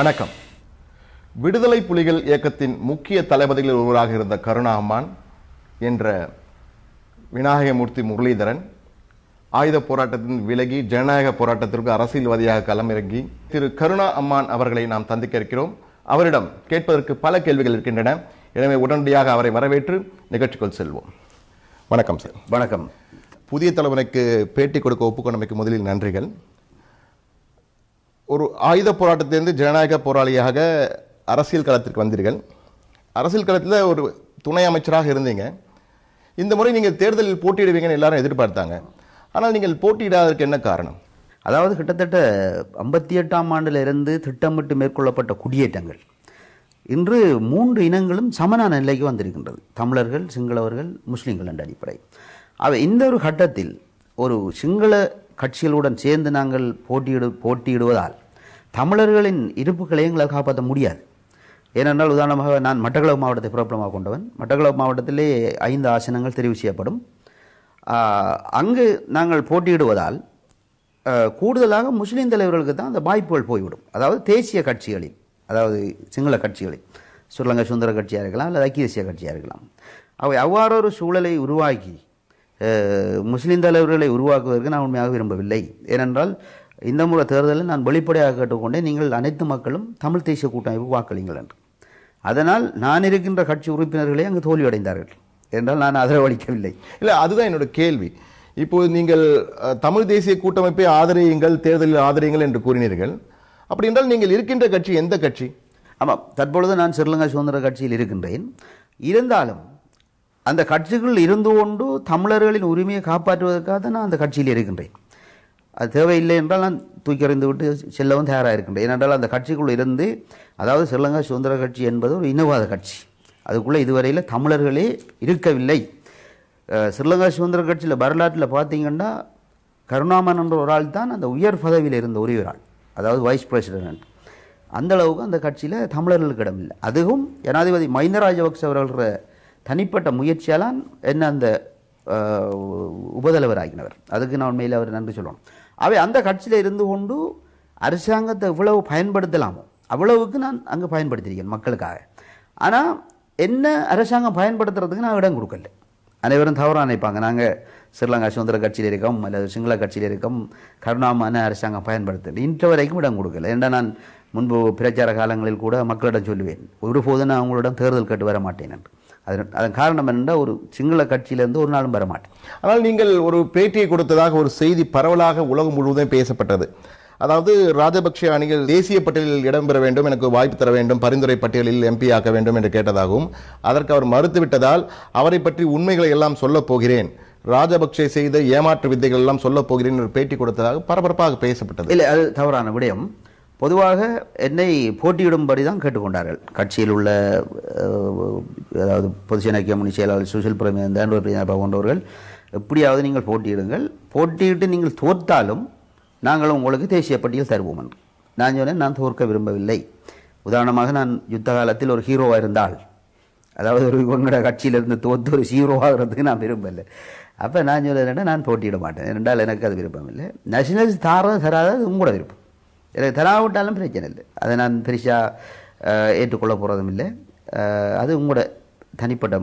வணக்கம் விடுதலை புலிகள் இயக்கத்தின் முக்கிய தளபதிகளில் ஒருவராக இருந்த கருணாமான் என்ற விநாயகமூர்த்தி முரளிதரன் ஆயுத போராட்டத்தின் விலகி ஜனநாயக போராட்டத்திற்கு அரசியல்வாதியாக களமிறங்கி திரு கருணா அம்மான் அவர்களை நாம் சந்திக்க இருக்கிறோம் அவரிடம் கேட்பதற்கு பல கேள்விகள் இருக்கின்றன எனவே உடனடியாக அவரை வரவேற்று நிகழ்ச்சிக்குள் செல்வோம் வணக்கம் சார் வணக்கம் புதிய தலைமுறைக்கு பேட்டி கொடுக்க ஒப்புக்கொண்டமைக்கு முதலில் நன்றிகள் ஒரு ஆயுத போராட்டத்திலிருந்து ஜனநாயக போராளியாக அரசியல் களத்திற்கு வந்தீர்கள் அரசியல் களத்தில் ஒரு துணை அமைச்சராக இருந்தீங்க இந்த முறை நீங்கள் தேர்தலில் போட்டியிடுவீங்கன்னு எல்லாரும் எதிர்பார்த்தாங்க ஆனால் நீங்கள் போட்டியிடாததற்கு என்ன காரணம் அதாவது கிட்டத்தட்ட ஐம்பத்தி எட்டாம் ஆண்டிலிருந்து இருந்து திட்டமிட்டு மேற்கொள்ளப்பட்ட குடியேற்றங்கள் இன்று மூன்று இனங்களும் சமனான நிலைக்கு வந்திருக்கின்றது தமிழர்கள் சிங்களவர்கள் முஸ்லீம்கள் என்ற அடிப்படை அவை இந்த ஒரு கட்டத்தில் ஒரு சிங்கள கட்சிகளுடன் சேர்ந்து நாங்கள் போட்டியிடு போட்டியிடுவதால் தமிழர்களின் இருப்புகளை எங்களால் காப்பாற்ற முடியாது ஏனென்றால் உதாரணமாக நான் மட்டக்களவு மாவட்டத்தை பிரபலமாக கொண்டவன் மட்டக்களவு மாவட்டத்திலே ஐந்து ஆசனங்கள் தெரிவு செய்யப்படும் அங்கு நாங்கள் போட்டியிடுவதால் கூடுதலாக முஸ்லீம் தலைவர்களுக்கு தான் அந்த வாய்ப்புகள் போய்விடும் அதாவது தேசிய கட்சிகளில் அதாவது சிங்கள கட்சிகளில் சுரலங்க சுந்தர கட்சியாக இருக்கலாம் அல்லது ஐக்கிய தேசிய கட்சியாக இருக்கலாம் அவை அவ்வாறொரு சூழலை உருவாக்கி முஸ்லீம் தலைவர்களை உருவாக்குவதற்கு நான் உண்மையாக விரும்பவில்லை ஏனென்றால் இந்த முறை தேர்தலில் நான் வெளிப்படையாக கேட்டுக்கொண்டே நீங்கள் அனைத்து மக்களும் தமிழ் தேசிய கூட்டமைப்பு வாக்களிங்கள் என்று அதனால் நான் இருக்கின்ற கட்சி உறுப்பினர்களே அங்கு தோல்வியடைந்தார்கள் என்றால் நான் ஆதரவளிக்கவில்லை இல்லை அதுதான் என்னோட கேள்வி இப்போது நீங்கள் தமிழ் தேசிய கூட்டமைப்பை ஆதரியுங்கள் தேர்தலில் ஆதரியுங்கள் என்று கூறினீர்கள் அப்படி என்றால் நீங்கள் இருக்கின்ற கட்சி எந்த கட்சி ஆமாம் தற்பொழுது நான் ஸ்ரீலங்கா சுதந்திர கட்சியில் இருக்கின்றேன் இருந்தாலும் அந்த கட்சிகள் இருந்து கொண்டு தமிழர்களின் உரிமையை காப்பாற்றுவதற்காக தான் நான் அந்த கட்சியில் இருக்கின்றேன் அது தேவையில்லை என்றால் நான் தூக்கி அறிந்து விட்டு செல்லவும் தயாராக இருக்கின்றேன் ஏனென்றால் அந்த கட்சிக்குள் இருந்து அதாவது ஸ்ரீலங்கா சுதந்திர கட்சி என்பது ஒரு இனவாத கட்சி அதுக்குள்ளே இதுவரையில் தமிழர்களே இருக்கவில்லை ஸ்ரீலங்கா சுதந்திர கட்சியில் வரலாற்றில் பார்த்தீங்கன்னா கருணாமன் என்ற ஒரு ஆள் தான் அந்த உயர் பதவியில் இருந்த ஒரே ஒரு ஆள் அதாவது வைஸ் பிரசிடென்ட் அந்த அளவுக்கு அந்த கட்சியில் தமிழர்களுக்கு இடமில்லை அதுவும் ஜனாதிபதி மஹிந்த அவர்கள தனிப்பட்ட முயற்சியாலான் என்ன அந்த உபதலைவர் ஆகினவர் அதுக்கு நான் உண்மையில் அவர் நன்றி சொல்லணும் அவை அந்த கட்சியில் இருந்து கொண்டு அரசாங்கத்தை இவ்வளவு பயன்படுத்தலாமோ அவ்வளவுக்கு நான் அங்கே பயன்படுத்தியிருக்கேன் மக்களுக்காக ஆனால் என்ன அரசாங்கம் பயன்படுத்துறதுக்கு நான் இடம் கொடுக்கல அனைவரும் தவறாக நினைப்பாங்க நாங்கள் ஸ்ரீலங்கா சுதந்திர கட்சியில் இருக்கோம் அல்லது சிங்கள கட்சியில் இருக்கோம் கருணாமான அரசாங்கம் பயன்படுத்தல இன்று வரைக்கும் இடம் கொடுக்கல ஏன்னா நான் முன்பு பிரச்சார காலங்களில் கூட மக்களிடம் சொல்லுவேன் ஒருபோது நான் அவங்களிடம் தேர்தல் கேட்டு வர மாட்டேன் என்று அதன் அதன் காரணம் என்னென்றால் ஒரு சிங்கள கட்சியிலேருந்து ஒரு நாளும் வரமாட்டேன் ஆனால் நீங்கள் ஒரு பேட்டியை கொடுத்ததாக ஒரு செய்தி பரவலாக உலகம் முழுவதும் பேசப்பட்டது அதாவது ராஜபக்ஷ அணிகள் தேசிய பட்டியலில் இடம்பெற வேண்டும் எனக்கு வாய்ப்பு தர வேண்டும் பரிந்துரை பட்டியலில் எம்பி ஆக்க வேண்டும் என்று கேட்டதாகவும் அதற்கு அவர் மறுத்துவிட்டதால் அவரை பற்றி உண்மைகளை எல்லாம் சொல்லப் போகிறேன் ராஜபக்சே செய்த ஏமாற்று வித்தைகள் எல்லாம் சொல்லப் போகிறேன் ஒரு பேட்டி கொடுத்ததாக பரபரப்பாக பேசப்பட்டது இல்லை அது தவறான விடயம் பொதுவாக என்னை போட்டியிடும்படி தான் கேட்டுக்கொண்டார்கள் கட்சியில் உள்ள அதாவது பொதுச்சனக்கிய முன்னி செயலாளர் சுசில் பிரமேந்திரன் கொண்டவர்கள் போன்றவர்கள் எப்படியாவது நீங்கள் போட்டியிடுங்கள் போட்டியிட்டு நீங்கள் தோற்றாலும் நாங்கள் உங்களுக்கு தேசிய பட்டியல் தருவோம் நான் சொன்னேன் நான் தோற்க விரும்பவில்லை உதாரணமாக நான் யுத்த காலத்தில் ஒரு ஹீரோவாக இருந்தால் அதாவது ஒரு உங்களோட கட்சியிலிருந்து தோற்று ஒரு ஹீரோவாகிறதுக்கு நான் விரும்பலை அப்போ நான் சொல்லுறேன் நான் போட்டியிட மாட்டேன் ரெண்டால் எனக்கு அது விருப்பம் இல்லை நேஷனல்ஸ் தாரத தராத உங்களோட விருப்பம் எனக்கு தராவிட்டாலும் பிரச்சனை இல்லை அதை நான் பெருசாக ஏற்றுக்கொள்ள போகிறதும் இல்லை அது உங்களோட தனிப்பட்ட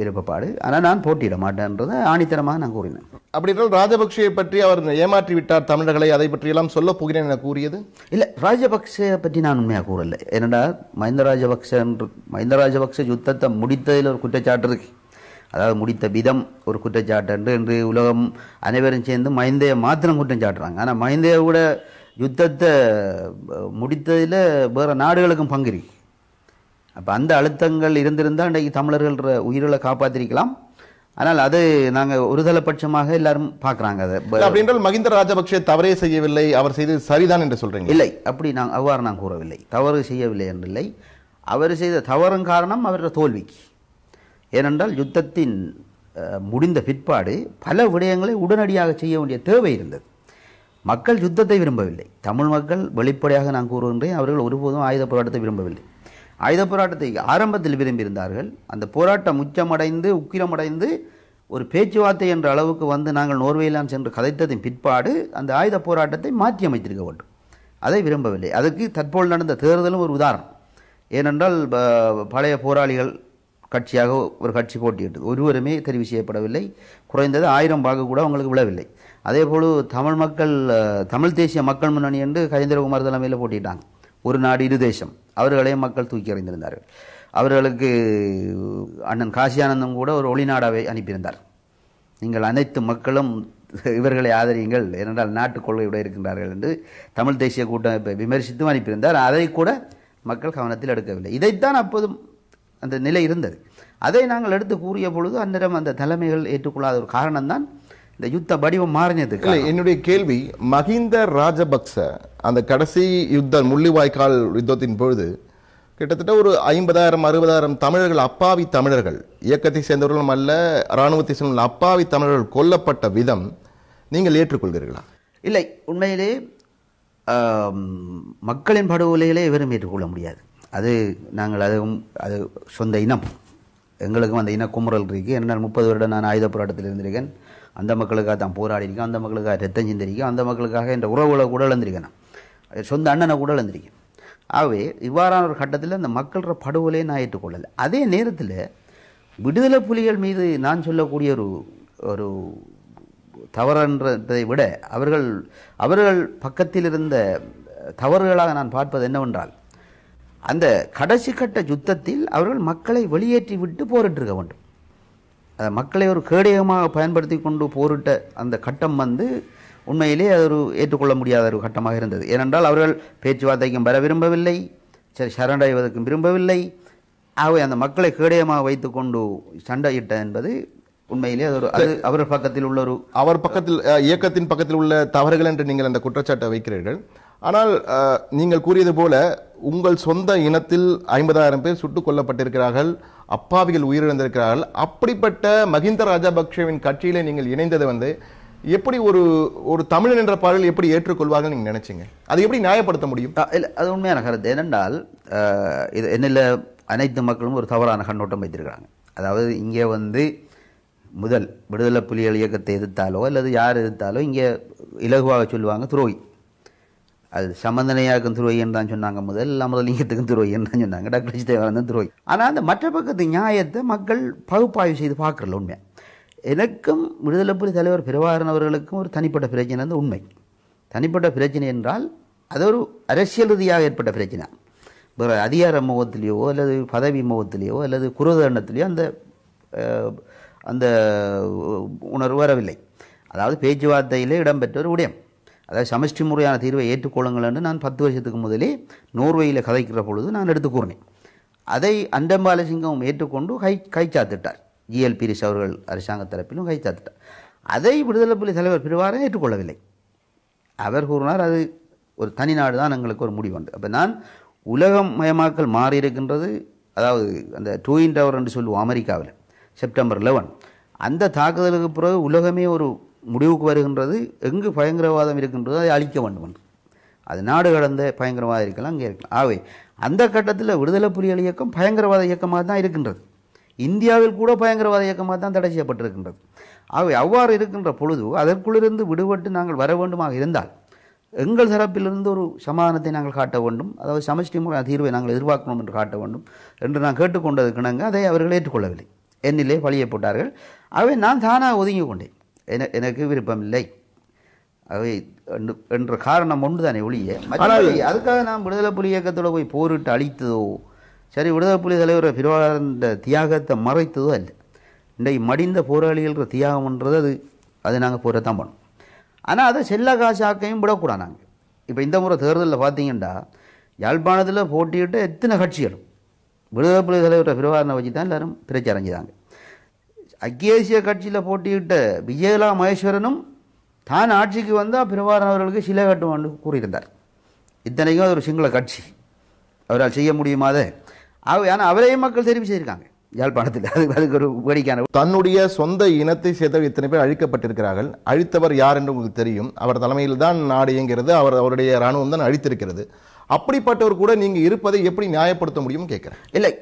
விருப்பப்பாடு ஆனால் நான் போட்டியிட மாட்டேன்றதை ஆணித்தரமாக நான் கூறினேன் அப்படி என்றால் ராஜபக்சேயை பற்றி அவர் ஏமாற்றி விட்டார் தமிழர்களை அதை பற்றியெல்லாம் சொல்ல போகிறேன் என கூறியது இல்லை ராஜபக்சேயை பற்றி நான் உண்மையாக கூறலை ஏனெண்டா மஹிந்த ராஜபக்சே என்று மஹிந்த ராஜபக்சே யுத்தத்தை முடித்ததில் ஒரு குற்றச்சாட்டு இருக்கு அதாவது முடித்த விதம் ஒரு குற்றச்சாட்டு என்று இன்று உலகம் அனைவரும் சேர்ந்து மஹிந்தையை மாத்திரம் குற்றம் சாட்டுறாங்க ஆனால் மஹிந்தையை கூட யுத்தத்தை முடித்ததில் வேறு நாடுகளுக்கும் பங்கு இருக்கு அப்போ அந்த அழுத்தங்கள் இருந்திருந்தால் இன்றைக்கு தமிழர்கள உயிர்களை காப்பாற்றிருக்கலாம் ஆனால் அது நாங்கள் பட்சமாக எல்லாரும் பார்க்குறாங்க அதை அப்படின்றால் மகிந்த ராஜபக்ஷ தவறே செய்யவில்லை அவர் செய்தது சரிதான் என்று சொல்கிறீங்க இல்லை அப்படி நான் அவ்வாறு நான் கூறவில்லை தவறு செய்யவில்லை என்றில்லை அவர் செய்த தவறும் காரணம் அவருடைய தோல்விக்கு ஏனென்றால் யுத்தத்தின் முடிந்த பிற்பாடு பல விடயங்களை உடனடியாக செய்ய வேண்டிய தேவை இருந்தது மக்கள் யுத்தத்தை விரும்பவில்லை தமிழ் மக்கள் வெளிப்படையாக நான் கூறுகின்றேன் அவர்கள் ஒருபோதும் ஆயுத போராட்டத்தை விரும்பவில்லை ஆயுத போராட்டத்தை ஆரம்பத்தில் விரும்பியிருந்தார்கள் அந்த போராட்டம் உச்சமடைந்து உக்கிரமடைந்து ஒரு பேச்சுவார்த்தை என்ற அளவுக்கு வந்து நாங்கள் நோர்வேலாம் சென்று கதைத்ததின் பிற்பாடு அந்த ஆயுத போராட்டத்தை மாற்றி அமைத்திருக்க வேண்டும் அதை விரும்பவில்லை அதுக்கு தற்போது நடந்த தேர்தலும் ஒரு உதாரணம் ஏனென்றால் பழைய போராளிகள் கட்சியாக ஒரு கட்சி போட்டியிட்டது ஒருவருமே தெரிவு செய்யப்படவில்லை குறைந்தது ஆயிரம் வாக்கு கூட அவங்களுக்கு விழவில்லை அதே போல் தமிழ் மக்கள் தமிழ் தேசிய மக்கள் முன்னணி என்று கஜேந்திரகுமார் தலைமையில் போட்டிட்டாங்க ஒரு நாடு இரு தேசம் அவர்களையும் மக்கள் தூக்கி அறிந்திருந்தார்கள் அவர்களுக்கு அண்ணன் காசியானந்தம் கூட ஒரு ஒளிநாடாவை அனுப்பியிருந்தார் நீங்கள் அனைத்து மக்களும் இவர்களை ஆதரியுங்கள் ஏனென்றால் நாட்டுக் கொள்கையுடன் இருக்கின்றார்கள் என்று தமிழ் தேசிய கூட்டமைப்பை விமர்சித்தும் அனுப்பியிருந்தார் அதை கூட மக்கள் கவனத்தில் எடுக்கவில்லை இதைத்தான் அப்போதும் அந்த நிலை இருந்தது அதை நாங்கள் எடுத்து கூறிய பொழுது அந்நேரம் அந்த தலைமைகள் ஏற்றுக்கொள்ளாத ஒரு காரணம்தான் இந்த யுத்த வடிவம் மாறினதுக்கு இல்லை என்னுடைய கேள்வி மஹிந்த ராஜபக்ச அந்த கடைசி யுத்த முள்ளிவாய்க்கால் யுத்தத்தின் பொழுது கிட்டத்தட்ட ஒரு ஐம்பதாயிரம் அறுபதாயிரம் தமிழர்கள் அப்பாவி தமிழர்கள் இயக்கத்தை சேர்ந்தவர்களும் அல்ல இராணுவத்தை சேர்ந்த அப்பாவி தமிழர்கள் கொல்லப்பட்ட விதம் நீங்கள் ஏற்றுக்கொள்கிறீர்களா இல்லை உண்மையிலே மக்களின் படுகொலைகளே இவரும் ஏற்றுக்கொள்ள முடியாது அது நாங்கள் அதுவும் அது சொந்த இனம் எங்களுக்கும் அந்த இன குமுறல் இருக்குது என்னால் முப்பது வருடம் நான் ஆயுத போராட்டத்தில் இருந்திருக்கேன் அந்த மக்களுக்காக தான் போராடி இருக்கேன் அந்த மக்களுக்காக ரத்தம் சிந்திருக்கேன் அந்த மக்களுக்காக என்ற உறவுகளை கூட இழந்திருக்கேன் சொந்த அண்ணனை கூட இழந்திருக்கேன் ஆகவே இவ்வாறான ஒரு கட்டத்தில் அந்த மக்கள்கிற படுகொலையை நான் ஏற்றுக்கொள்ளலை அதே நேரத்தில் விடுதலை புலிகள் மீது நான் சொல்லக்கூடிய ஒரு ஒரு தவறுன்றதை விட அவர்கள் அவர்கள் பக்கத்தில் இருந்த தவறுகளாக நான் பார்ப்பது என்னவென்றால் அந்த கடைசி கட்ட யுத்தத்தில் அவர்கள் மக்களை வெளியேற்றி விட்டு போரிட்டிருக்க வேண்டும் அதை மக்களை ஒரு கேடயமாக பயன்படுத்தி கொண்டு போரிட்ட அந்த கட்டம் வந்து உண்மையிலே அது ஒரு ஏற்றுக்கொள்ள முடியாத ஒரு கட்டமாக இருந்தது ஏனென்றால் அவர்கள் பேச்சுவார்த்தைக்கும் வர விரும்பவில்லை சரி சரணடைவதற்கும் விரும்பவில்லை ஆகவே அந்த மக்களை கேடயமாக வைத்துக்கொண்டு சண்டையிட்ட என்பது உண்மையிலே அது ஒரு அது அவர் பக்கத்தில் உள்ள ஒரு அவர் பக்கத்தில் இயக்கத்தின் பக்கத்தில் உள்ள தவறுகள் என்று நீங்கள் அந்த குற்றச்சாட்டை வைக்கிறீர்கள் ஆனால் நீங்கள் கூறியது போல உங்கள் சொந்த இனத்தில் ஐம்பதாயிரம் பேர் சுட்டுக் கொல்லப்பட்டிருக்கிறார்கள் அப்பாவிகள் உயிரிழந்திருக்கிறார்கள் அப்படிப்பட்ட மஹிந்த ராஜபக்ஷவின் கட்சியில நீங்கள் இணைந்தது வந்து எப்படி ஒரு ஒரு தமிழன் என்ற பாடல் எப்படி ஏற்றுக்கொள்வாங்க நீங்கள் நினைச்சீங்க அது எப்படி நியாயப்படுத்த முடியும் இல்லை அது உண்மையான கருத்து ஏனென்றால் இது என்னில் அனைத்து மக்களும் ஒரு தவறான கண்ணோட்டம் வைத்திருக்கிறாங்க அதாவது இங்கே வந்து முதல் விடுதலை புலிகள் இயக்கத்தை எதிர்த்தாலோ அல்லது யார் எதிர்த்தாலோ இங்கே இலகுவாக சொல்லுவாங்க துரோகி அது சம்பந்தனையாக்கும் துரோயின்னு தான் சொன்னாங்க முதல் அமரலிங்கத்துக்கும் துரோயின்னு தான் சொன்னாங்க டாக்டர் சிதேவானந்தன் துரோகி ஆனால் அந்த மற்ற பக்கத்து நியாயத்தை மக்கள் பகுப்பாய்வு செய்து பார்க்குறல உண்மை எனக்கும் விடுதலை புலி தலைவர் பிரபாகரன் அவர்களுக்கும் ஒரு தனிப்பட்ட பிரச்சனை வந்து உண்மை தனிப்பட்ட பிரச்சனை என்றால் அது ஒரு அரசியல் ரீதியாக ஏற்பட்ட பிரச்சனை அதிகார முகத்திலேயோ அல்லது பதவி முகத்திலேயோ அல்லது குருதண்டத்திலேயோ அந்த அந்த உணர்வு வரவில்லை அதாவது பேச்சுவார்த்தையிலே இடம்பெற்ற ஒரு உடையம் அதாவது சமஷ்டி முறையான தீர்வை ஏற்றுக்கொள்ளுங்கள் என்று நான் பத்து வருஷத்துக்கு முதலே நோர்வேயில் கதைக்கிற பொழுது நான் எடுத்து கூறினேன் அதை அண்டம்பாலசிங்கம் ஏற்றுக்கொண்டு கை கைச்சாத்திட்டார் ஜிஎல் பிரிஸ் அவர்கள் அரசாங்க தரப்பிலும் கைச்சாத்திட்டார் அதை விடுதலை புலி தலைவர் பிரிவாரன் ஏற்றுக்கொள்ளவில்லை அவர் கூறினார் அது ஒரு தனி நாடு தான் எங்களுக்கு ஒரு முடிவு அப்போ நான் உலகம் மயமாக்கல் மாறி இருக்கின்றது அதாவது அந்த டூயின் டவர் என்று சொல்லுவோம் அமெரிக்காவில் செப்டம்பர் லெவன் அந்த தாக்குதலுக்கு பிறகு உலகமே ஒரு முடிவுக்கு வருகின்றது எங்கு பயங்கரவாதம் இருக்கின்றதோ அதை அழிக்க வேண்டும் என்று அது நாடு கடந்த பயங்கரவாதம் இருக்கலாம் அங்கே இருக்கலாம் ஆகவே அந்த கட்டத்தில் விடுதலை புலிகள் இயக்கம் பயங்கரவாத இயக்கமாக தான் இருக்கின்றது இந்தியாவில் கூட பயங்கரவாத இயக்கமாக தான் தடை செய்யப்பட்டிருக்கின்றது ஆகவே அவ்வாறு இருக்கின்ற பொழுது அதற்குள்ளிருந்து விடுபட்டு நாங்கள் வர வேண்டுமாக இருந்தால் எங்கள் தரப்பிலிருந்து ஒரு சமாதானத்தை நாங்கள் காட்ட வேண்டும் அதாவது சமஷ்டி முறை தீர்வை நாங்கள் எதிர்பார்க்கணும் என்று காட்ட வேண்டும் என்று நான் கேட்டுக்கொண்டதுக்கிணங்க அதை அவர்கள் ஏற்றுக்கொள்ளவில்லை என்னிலே பழியப்பட்டார்கள் போட்டார்கள் ஆகவே நான் தானாக ஒதுங்கி கொண்டேன் என எனக்கு விருப்பமில்லை அவை என்ற காரணம் ஒன்று தானே ஒழிய அதுக்காக நான் விடுதலை புலி இயக்கத்தோட போய் போரிட்டு அழித்ததோ சரி விடுதலை புலி தலைவர் பிரிவாளர்ன்ற தியாகத்தை மறைத்ததோ அல்ல இன்றைக்கு மடிந்த போராளிகளுக்கு தியாகம்ன்றது அது அது நாங்கள் தான் பண்ணோம் ஆனால் அதை செல்ல காசாக்கையும் விடக்கூடாது நாங்கள் இப்போ இந்த முறை தேர்தலில் பார்த்தீங்கன்னா யாழ்ப்பாணத்தில் போட்டியிட்ட எத்தனை கட்சிகளும் விடுதலை புலி தலைவர் பிரிவாரனை வச்சு தான் எல்லாரும் பிரச்சாரம் செய்தாங்க அக்கியேசிய கட்சியில் போட்டியிட்ட விஜயலா மகேஸ்வரனும் தான் ஆட்சிக்கு வந்தால் பிரபாரன் அவர்களுக்கு சிலை கட்டுவான்னு கூறியிருந்தார் இத்தனைக்கும் அது ஒரு சிங்கள கட்சி அவரால் செய்ய முடியுமாதே ஆனால் அவரையும் மக்கள் தெரிவு செய்திருக்காங்க யாழ்ப்பாணத்தில் அது அதுக்கு ஒரு வேடிக்கையான தன்னுடைய சொந்த இனத்தை சேர்ந்தவர் இத்தனை பேர் அழிக்கப்பட்டிருக்கிறார்கள் அழித்தவர் யார் என்று உங்களுக்கு தெரியும் அவர் தலைமையில் தான் நாடு இயங்கிறது அவர் அவருடைய இராணுவம் தான் அழித்திருக்கிறது அப்படிப்பட்டவர் கூட நீங்கள் இருப்பதை எப்படி நியாயப்படுத்த முடியும் கேட்குறேன் இல்லை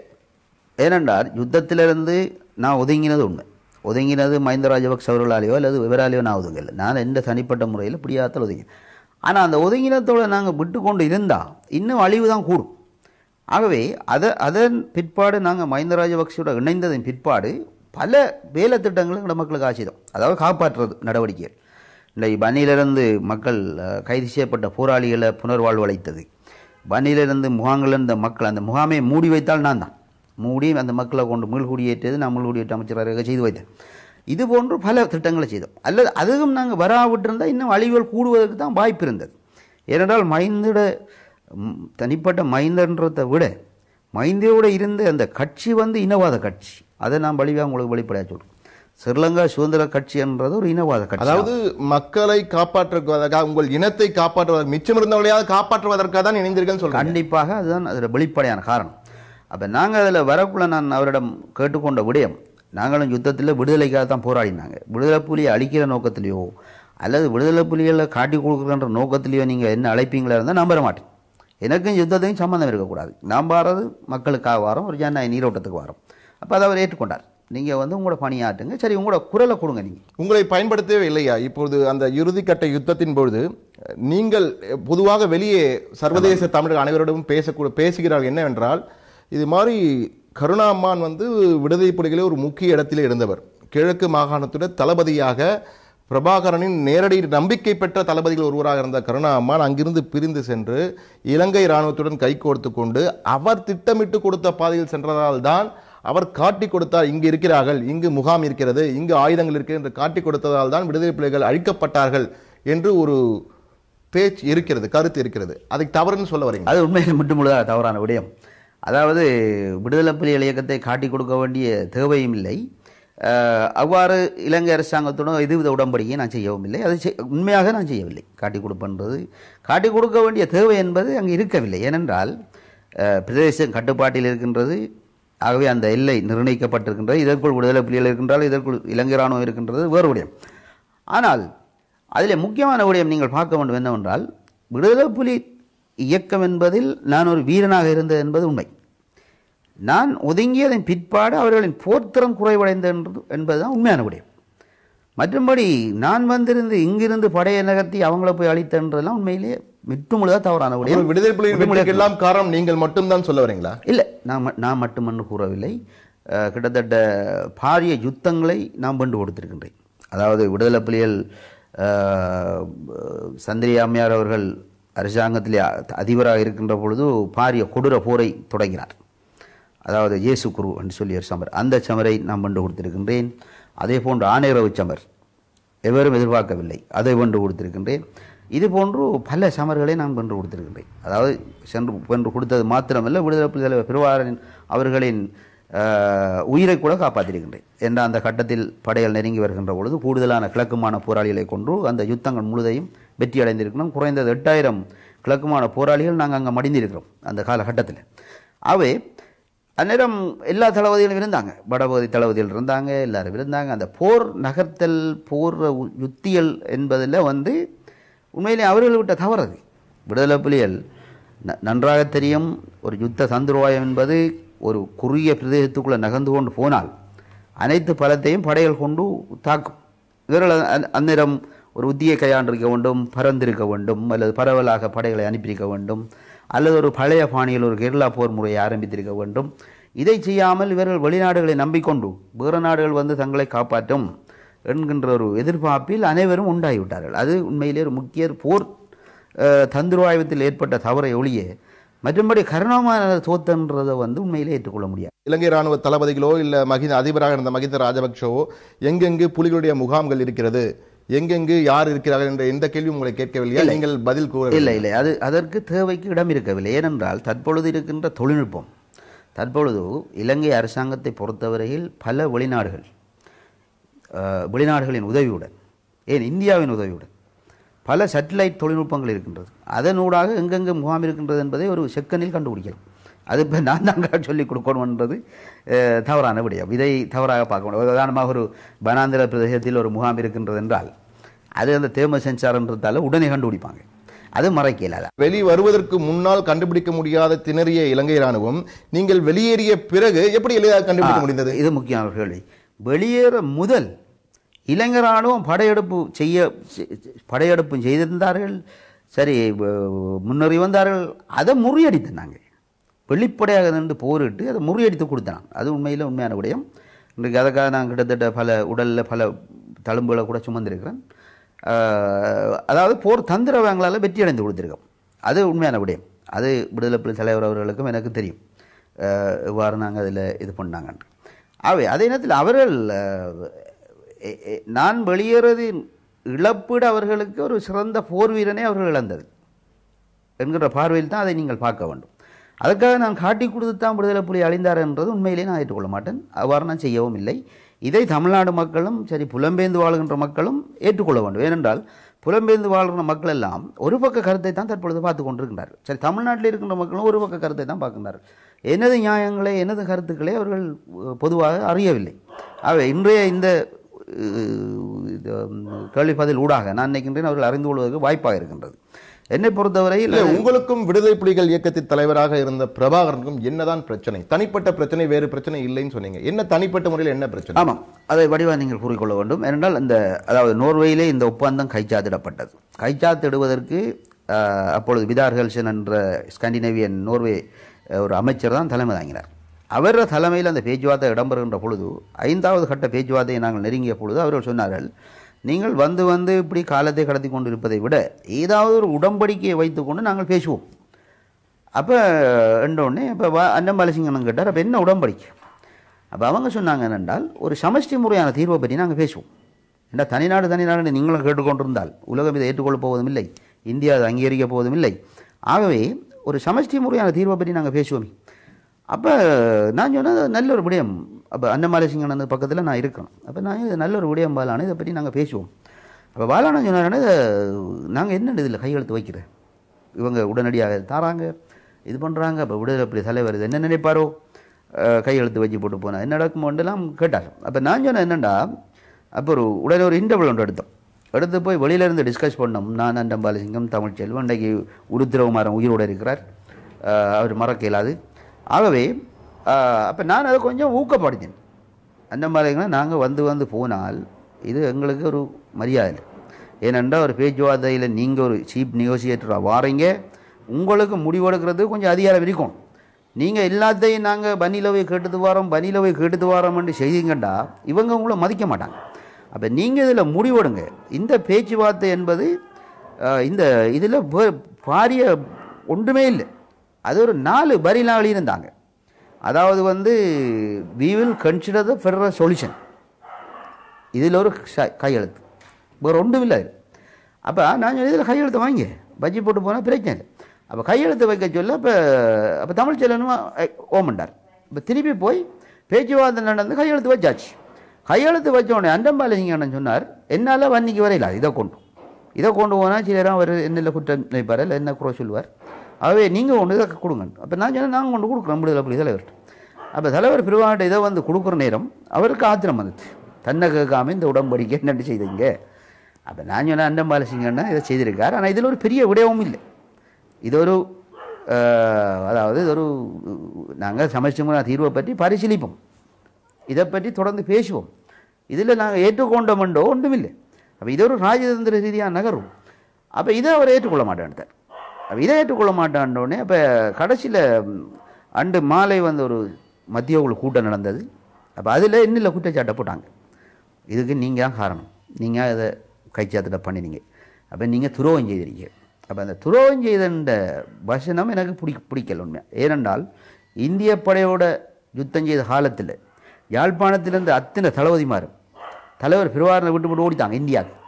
ஏனென்றால் யுத்தத்திலிருந்து நான் ஒதுங்கினது உண்மை ஒதுங்கினது மஹிந்த ராஜபக்ஷ அவர்களாலேயோ அல்லது விவராலையோ நான் ஒதுங்கல நான் எந்த தனிப்பட்ட முறையில் பிடியாத்தால் ஒதுங்க ஆனால் அந்த ஒதுங்கினத்தோடு நாங்கள் விட்டு கொண்டு இருந்தால் இன்னும் அழிவு தான் கூடும் ஆகவே அதை அதன் பிற்பாடு நாங்கள் மஹிந்த ராஜபக்ஷோட இணைந்ததன் பிற்பாடு பல வேலை திட்டங்களும் எங்கள் மக்களுக்கு ஆசிதம் அதாவது காப்பாற்றுறது நடவடிக்கைகள் இல்லை பனியிலிருந்து மக்கள் கைது செய்யப்பட்ட போராளிகளை புனர்வாழ்வு அளித்தது பனியிலிருந்து முகாங்களில் இருந்த மக்கள் அந்த முகாமை மூடி வைத்தால் நான் தான் மூடி அந்த மக்களை கொண்டு குடியேற்றது நான் குடியேற்ற அமைச்சராக செய்து வைத்தேன் இது போன்று பல திட்டங்களை செய்தோம் அல்லது அதுவும் நாங்கள் வராவிட்டிருந்தால் இன்னும் அழிவுகள் கூடுவதற்கு தான் வாய்ப்பு இருந்தது ஏனென்றால் மைந்தோட தனிப்பட்ட மைந்தன்றதை விட மைந்தோட இருந்த அந்த கட்சி வந்து இனவாத கட்சி அதை நான் வழிவாக உங்களுக்கு வெளிப்படையாக சொல்கிறேன் ஸ்ரீலங்கா சுதந்திர கட்சி என்றது ஒரு இனவாத கட்சி அதாவது மக்களை காப்பாற்றுவதற்காக உங்கள் இனத்தை காப்பாற்றுவதற்கு மிச்சம் இருந்தவர்களையாவது காப்பாற்றுவதற்காக தான் இணைந்தீர்கள் சொல்றேன் கண்டிப்பாக அதுதான் அதில் வெளிப்படையான காரணம் அப்போ நாங்கள் அதில் வரக்குள்ள நான் அவரிடம் கேட்டுக்கொண்ட விடயம் நாங்களும் யுத்தத்தில் விடுதலைக்காக தான் போராடினாங்க விடுதலை புலியை அழிக்கிற நோக்கத்திலேயோ அல்லது விடுதலை புலிகளை காட்டி கொடுக்குறன்ற நோக்கத்திலையோ நீங்கள் என்ன அழைப்பீங்களா இருந்தால் நம்பர மாட்டேன் எனக்கும் யுத்தத்தையும் சம்மந்தம் இருக்கக்கூடாது நாம் வாரது மக்களுக்காக வாரம் ஒரு ஜனநாயக நீரோட்டத்துக்கு வாரம் அப்போ அதை அவர் ஏற்றுக்கொண்டார் நீங்கள் வந்து உங்களோட பணியாற்றுங்க சரி உங்களோட குரலை கொடுங்க நீங்கள் உங்களை பயன்படுத்தவே இல்லையா இப்போது அந்த இறுதிக்கட்ட யுத்தத்தின் பொழுது நீங்கள் பொதுவாக வெளியே சர்வதேச தமிழக அனைவரிடமும் பேசக்கூட பேசுகிறார்கள் என்னவென்றால் இது மாதிரி கருணாம்மான் வந்து விடுதலை புலிகளே ஒரு முக்கிய இடத்திலே இருந்தவர் கிழக்கு மாகாணத்துடன் தளபதியாக பிரபாகரனின் நேரடி நம்பிக்கை பெற்ற தளபதிகள் ஒருவராக இருந்த கருணாம்மான் அங்கிருந்து பிரிந்து சென்று இலங்கை இராணுவத்துடன் கை கோர்த்து கொண்டு அவர் திட்டமிட்டு கொடுத்த பாதையில் சென்றதால் தான் அவர் காட்டி கொடுத்தார் இங்கு இருக்கிறார்கள் இங்கு முகாம் இருக்கிறது இங்கு ஆயுதங்கள் இருக்கிறது என்று காட்டி கொடுத்ததால் தான் விடுதலை புலிகள் அழிக்கப்பட்டார்கள் என்று ஒரு பேச்சு இருக்கிறது கருத்து இருக்கிறது அதை தவறுன்னு சொல்ல வரீங்க அது உண்மையில் மட்டும் தவறான விடயம் அதாவது விடுதலை புலிகள் இயக்கத்தை காட்டி கொடுக்க வேண்டிய தேவையும் இல்லை அவ்வாறு இலங்கை அரசாங்கத்துடன் எதுவித உடன்படிக்கையை நான் செய்யவும் இல்லை அதை உண்மையாக நான் செய்யவில்லை காட்டி கொடுப்பது காட்டி கொடுக்க வேண்டிய தேவை என்பது அங்கே இருக்கவில்லை ஏனென்றால் பிரதேசம் கட்டுப்பாட்டில் இருக்கின்றது ஆகவே அந்த எல்லை நிர்ணயிக்கப்பட்டிருக்கின்றது இதற்குள் விடுதலை புலிகள் இருக்கின்றால் இதற்குள் இலங்கை இராணுவம் இருக்கின்றது வேறு விடயம் ஆனால் அதில் முக்கியமான விடயம் நீங்கள் பார்க்க வேண்டும் என்னவென்றால் விடுதலை புலி இயக்கம் என்பதில் நான் ஒரு வீரனாக இருந்தது என்பது உண்மை நான் ஒதுங்கியதன் பிற்பாடு அவர்களின் போர்த்திறம் குறைவடைந்தது என்பதுதான் உண்மையான விடயம் மற்றும்படி நான் வந்திருந்து இங்கிருந்து படையை நகர்த்தி அவங்கள போய் அழித்தன்றதெல்லாம் உண்மையிலேயே மிட்டுமுழுதாக தவறான விடயம் விடுதலை புலிகளுக்கு எல்லாம் காரணம் நீங்கள் மட்டும்தான் சொல்ல வரீங்களா இல்லை நான் நான் மட்டுமன்று கூறவில்லை கிட்டத்தட்ட பாரிய யுத்தங்களை நாம் பண்டு கொடுத்திருக்கின்றேன் அதாவது விடுதலை புலிகள் அம்மையார் அவர்கள் அரசாங்கத்திலே அதிபராக இருக்கின்ற பொழுது பாரிய கொடூர போரை தொடங்கினார் அதாவது இயேசு குரு என்று சொல்லி ஒரு சமர் அந்த சமரை நான் கொண்டு கொடுத்திருக்கின்றேன் அதே போன்று ஆணையரவு சமர் எவரும் எதிர்பார்க்கவில்லை அதை வென்று கொடுத்திருக்கின்றேன் இது போன்று பல சமர்களை நான் வென்று கொடுத்திருக்கின்றேன் அதாவது சென்று வென்று கொடுத்தது மாத்திரமல்ல விடுதலை புலிகள் பெருவாரின் அவர்களின் உயிரை கூட காப்பாற்றிருக்கின்றேன் என்ற அந்த கட்டத்தில் படைகள் நெருங்கி வருகின்ற பொழுது கூடுதலான கிழக்குமான போராளிகளை கொன்று அந்த யுத்தங்கள் முழுதையும் வெற்றி அடைந்திருக்கணும் குறைந்தது எட்டாயிரம் கிழக்குமான போராளிகள் நாங்கள் அங்கே மடிந்திருக்கிறோம் அந்த காலகட்டத்தில் அவை அந்நேரம் எல்லா தளபதிகளும் இருந்தாங்க வடபகுதி தளபதிகள் இருந்தாங்க எல்லாரும் இருந்தாங்க அந்த போர் நகர்த்தல் போர் யுத்தியல் என்பதில் வந்து உண்மையிலே அவர்கள் விட்ட தவறது விடுதலை புலிகள் நன்றாக தெரியும் ஒரு யுத்த தந்துருவாயம் என்பது ஒரு குறுகிய பிரதேசத்துக்குள்ளே நகர்ந்து கொண்டு போனால் அனைத்து பலத்தையும் படைகள் கொண்டு தாக்கும் இவர்கள் அந்நேரம் ஒரு உத்தியை கையாண்டிருக்க வேண்டும் பறந்திருக்க வேண்டும் அல்லது பரவலாக படைகளை அனுப்பியிருக்க வேண்டும் அல்லது ஒரு பழைய பாணியில் ஒரு கேரளா போர் முறையை ஆரம்பித்திருக்க வேண்டும் இதை செய்யாமல் இவர்கள் வெளிநாடுகளை நம்பிக்கொண்டு வேறு நாடுகள் வந்து தங்களை காப்பாற்றும் என்கின்ற ஒரு எதிர்பார்ப்பில் அனைவரும் உண்டாகிவிட்டார்கள் அது உண்மையிலே ஒரு முக்கிய போர் தந்துருவாயத்தில் ஏற்பட்ட தவறை ஒளியே மற்றும்படி கருணாமான தோத்தன்றதை வந்து உண்மையிலே ஏற்றுக்கொள்ள முடியாது இலங்கை ராணுவ தளபதிகளோ இல்லை மகிந்த அதிபராக இருந்த மகிந்த ராஜபக்ஷவோ எங்கெங்கு புலிகளுடைய முகாம்கள் இருக்கிறது எங்கெங்கு யார் இருக்கிறார்கள் என்ற எந்த கேள்வி உங்களை கேட்கவில்லையா நீங்கள் பதில் கூற இல்லை இல்லை அது அதற்கு தேவைக்கு இடம் இருக்கவில்லை ஏனென்றால் தற்பொழுது இருக்கின்ற தொழில்நுட்பம் தற்பொழுது இலங்கை அரசாங்கத்தை பொறுத்தவரையில் பல வெளிநாடுகள் வெளிநாடுகளின் உதவியுடன் ஏன் இந்தியாவின் உதவியுடன் பல சேட்டிலைட் தொழில்நுட்பங்கள் இருக்கின்றது அதனூடாக எங்கெங்கே முகாம் இருக்கின்றது என்பதை ஒரு செக்கனில் கண்டுபிடிக்கலாம் அது இப்போ நான் தாங்க சொல்லிக் கொடுக்கணுன்றது தவறான விடயம் இதை தவறாக பார்க்க முடியும் உதாரணமாக ஒரு வனாந்திர பிரதேசத்தில் ஒரு முகாம் இருக்கின்றது என்றால் அது அந்த தேம சென்சார்ன்றதால உடனே கண்டுபிடிப்பாங்க அது மறைக்க இல்லாத வெளி வருவதற்கு முன்னால் கண்டுபிடிக்க முடியாத திணறிய இலங்கை ராணுவம் நீங்கள் வெளியேறிய பிறகு எப்படி எளிதாக கண்டுபிடிக்க முடிந்தது இது முக்கியமான கேள்வி வெளியேற முதல் இலங்கை படையெடுப்பு செய்ய படையெடுப்பு செய்திருந்தார்கள் சரி முன்னேறி வந்தார்கள் அதை முறியடித்தேன் நாங்கள் வெளிப்படையாக நின்று போரிட்டு அதை முறியடித்து கொடுத்தனாங்க அது உண்மையில் உண்மையான விடயம் இன்றைக்கு அதுக்காக நான் கிட்டத்தட்ட பல உடலில் பல தழும்புகளை கூட சுமந்திருக்கிறேன் அதாவது போர் தந்திரவங்களால் வெற்றி அடைந்து கொடுத்துருக்கோம் அது உண்மையான விடயம் அது விடுதலை புலி தலைவர் அவர்களுக்கும் எனக்கு தெரியும் இவ்வாறு நாங்கள் அதில் இது பண்ணாங்கன்ட்டு அவை அதே நேரத்தில் அவர்கள் நான் வெளியேறது இழப்பீடு அவர்களுக்கு ஒரு சிறந்த போர் வீரனை அவர்கள் இழந்தது என்கின்ற பார்வையில் தான் அதை நீங்கள் பார்க்க வேண்டும் அதுக்காக நான் காட்டி கொடுத்து தான் விடுதலை புலி அழிந்தார் என்றது உண்மையிலே நான் ஏற்றுக்கொள்ள மாட்டேன் அவ்வாறு நான் செய்யவும் இல்லை இதை தமிழ்நாடு மக்களும் சரி புலம்பெயர்ந்து வாழ்கின்ற மக்களும் ஏற்றுக்கொள்ள வேண்டும் ஏனென்றால் புலம்பெயர்ந்து வாழ்கிற மக்கள் எல்லாம் ஒரு பக்க கருத்தை தான் தற்பொழுது பார்த்து கொண்டிருக்கின்றார்கள் சரி தமிழ்நாட்டில் இருக்கின்ற மக்களும் ஒரு பக்க கருத்தை தான் பார்க்கின்றார்கள் எனது நியாயங்களை எனது கருத்துக்களை அவர்கள் பொதுவாக அறியவில்லை ஆக இன்றைய இந்த கேள்விப்பதில் ஊடாக நான் நினைக்கின்றேன் அவர்கள் அறிந்து கொள்வதற்கு வாய்ப்பாக இருக்கின்றது என்னை பொறுத்தவரையில் உங்களுக்கும் விடுதலை புலிகள் இயக்கத்தின் தலைவராக இருந்த பிரபாகரனுக்கும் என்னதான் பிரச்சனை தனிப்பட்ட பிரச்சனை வேறு பிரச்சனை இல்லைன்னு சொன்னீங்க என்ன தனிப்பட்ட முறையில் என்ன பிரச்சனை ஆமாம் அதை வடிவாக நீங்கள் கூறிக்கொள்ள வேண்டும் ஏனென்றால் இந்த அதாவது நோர்வேயிலே இந்த ஒப்பந்தம் கைச்சாத்திடப்பட்டது கைச்சாத்திடுவதற்கு அப்பொழுது விதார்கல்சன் என்ற ஸ்காண்டினேவியன் நோர்வே ஒரு அமைச்சர் தான் தலைமை தாங்கினார் அவர் தலைமையில் அந்த பேச்சுவார்த்தை இடம்பெறுகின்ற பொழுது ஐந்தாவது கட்ட பேச்சுவார்த்தையை நாங்கள் நெருங்கிய பொழுது அவர்கள் சொன்னார்கள் நீங்கள் வந்து வந்து இப்படி காலத்தை கடத்தி கொண்டு இருப்பதை விட ஏதாவது ஒரு உடம்படிக்கையை வைத்துக்கொண்டு நாங்கள் பேசுவோம் அப்போ என்றோடனே இப்போ வா அண்ணன் பாலசிங்கன்னு கேட்டார் அப்போ என்ன உடம்படிக்கை அப்போ அவங்க சொன்னாங்க என்னென்றால் ஒரு சமஷ்டி முறையான தீர்வை பற்றி நாங்கள் பேசுவோம் ஏன்னா தனிநாடு தனிநாடு நீங்களும் கேட்டுக்கொண்டிருந்தால் உலகம் இதை ஏற்றுக்கொள்ளப் போவதும் இல்லை இந்தியா அதை அங்கீகரிக்கப் போவதும் இல்லை ஆகவே ஒரு சமஷ்டி முறையான தீர்வை பற்றி நாங்கள் பேசுவோமே அப்போ நான் சொன்னேன் நல்ல ஒரு விடயம் அப்போ அன்னமாலை சிங்கனந்த பக்கத்தில் நான் இருக்கணும் அப்போ நான் இது நல்ல ஒரு விடயம் பாலானு இதை பற்றி நாங்கள் பேசுவோம் அப்போ பாலானு சொன்னாரானே நாங்கள் என்ன இதில் கையெழுத்து வைக்கிறேன் இவங்க உடனடியாக தாராங்க இது பண்ணுறாங்க அப்போ விடுதலை புலி தலைவர் இது என்ன நினைப்பாரோ கையெழுத்து வச்சு போட்டு போனால் என்ன நடக்குமோண்டெல்லாம் கேட்டார் அப்போ நான் சொன்னேன் என்னென்னா அப்போ ஒரு உடனே ஒரு இன்டர்வல் ஒன்று எடுத்தோம் எடுத்து போய் வெளியிலேருந்து டிஸ்கஸ் பண்ணோம் நான் அண்டம்பாலசிங்கம் தமிழ்ச்செல்வன் அன்றைக்கு உருத்ரவுமாரம் உயிரோடு இருக்கிறார் அவர் மறக்க இயலாது ஆகவே அப்போ நான் அதை கொஞ்சம் ஊக்கப்படுத்தேன் அந்த மாதிரிங்களா நாங்கள் வந்து வந்து போனால் இது எங்களுக்கு ஒரு மரியாதை ஏனென்றால் ஒரு பேச்சுவார்த்தையில் நீங்கள் ஒரு சீப் நெகோசியேட்டராக வாரீங்க உங்களுக்கு முடிவெடுக்கிறது கொஞ்சம் அதிகாரம் இருக்கும் நீங்கள் எல்லாத்தையும் நாங்கள் பனியில் போய் கேட்டு வாரோம் பனியில் போய் கேட்டு வாரோம்னு செய்தீங்கண்டா இவங்க உங்களை மதிக்க மாட்டாங்க அப்போ நீங்கள் இதில் முடிவெடுங்க இந்த பேச்சுவார்த்தை என்பது இந்த இதில் பாரிய ஒன்றுமே இல்லை அது ஒரு நாலு பரிலாவில் இருந்தாங்க அதாவது வந்து we will consider the federal solution இதில் ஒரு கையெழுத்து இப்போ ரெண்டும் இல்லை அப்போ நான் இதில் கையெழுத்து வாங்கி பஜ்ஜி போட்டு போனால் பிரச்சனை இல்லை அப்போ கையெழுத்து வைக்க சொல்ல இப்போ அப்போ தமிழ் செல்லனுமா ஓமண்டார் இப்போ திருப்பி போய் பேச்சுவார்த்தை நடந்து கையெழுத்து வச்சாச்சு கையெழுத்து வச்ச உடனே அண்ணன் சொன்னார் என்னால் வன்னிக்கு வரையில இதை கொண்டு இதை கொண்டு போனால் சிலராக அவர் என்னில் குற்றம் நினைப்பார் இல்லை என்ன குறை சொல்லுவார் ஆகவே நீங்கள் ஒன்று இதாக கொடுங்க அப்போ நான் சொன்னால் நாங்கள் கொண்டு கொடுக்குறோம் விடுதலை தலைவர்கிட்ட அப்போ தலைவர் பிரிவாட்ட இதை வந்து கொடுக்குற நேரம் அவருக்கு ஆத்திரம் வந்துச்சு தன்னை கேட்காம இந்த உடம்படிக்கை என்ன செய்தீங்க அப்போ நான் சொன்னேன் அண்ணம் பாலசிங்கன்னா இதை செய்திருக்கார் ஆனால் இதில் ஒரு பெரிய விடயமும் இல்லை இது ஒரு அதாவது இது ஒரு நாங்கள் சமஷ்டிமுறை தீர்வை பற்றி பரிசீலிப்போம் இதை பற்றி தொடர்ந்து பேசுவோம் இதில் நாங்கள் ஒன்றும் இல்லை அப்போ இது ஒரு ராஜதந்திர ரீதியாக நகரும் அப்போ இதை அவர் ஏற்றுக்கொள்ள மாட்டேன்ட்டார் அப்போ இதை ஏற்றுக்கொள்ள மாட்டான்னே அப்போ கடைசியில் அண்டு மாலை வந்து ஒரு மத்திய உள்ள கூட்டம் நடந்தது அப்போ அதில் இன்னில் குற்றச்சாட்டை போட்டாங்க இதுக்கு நீங்கள் தான் காரணம் நீங்கள் அதை கைச்சாத்தில் பண்ணினீங்க அப்போ நீங்கள் துரோகம் செய்திருக்கீங்க அப்போ அந்த துரோகம் செய்த வசனம் எனக்கு பிடி பிடிக்கல உண்மை ஏனென்றால் இந்திய படையோட யுத்தம் செய்த காலத்தில் யாழ்ப்பாணத்திலேருந்து அத்தனை மாறும் தலைவர் பிரவாரனை விட்டு போட்டு ஓடித்தாங்க இந்தியாவுக்கு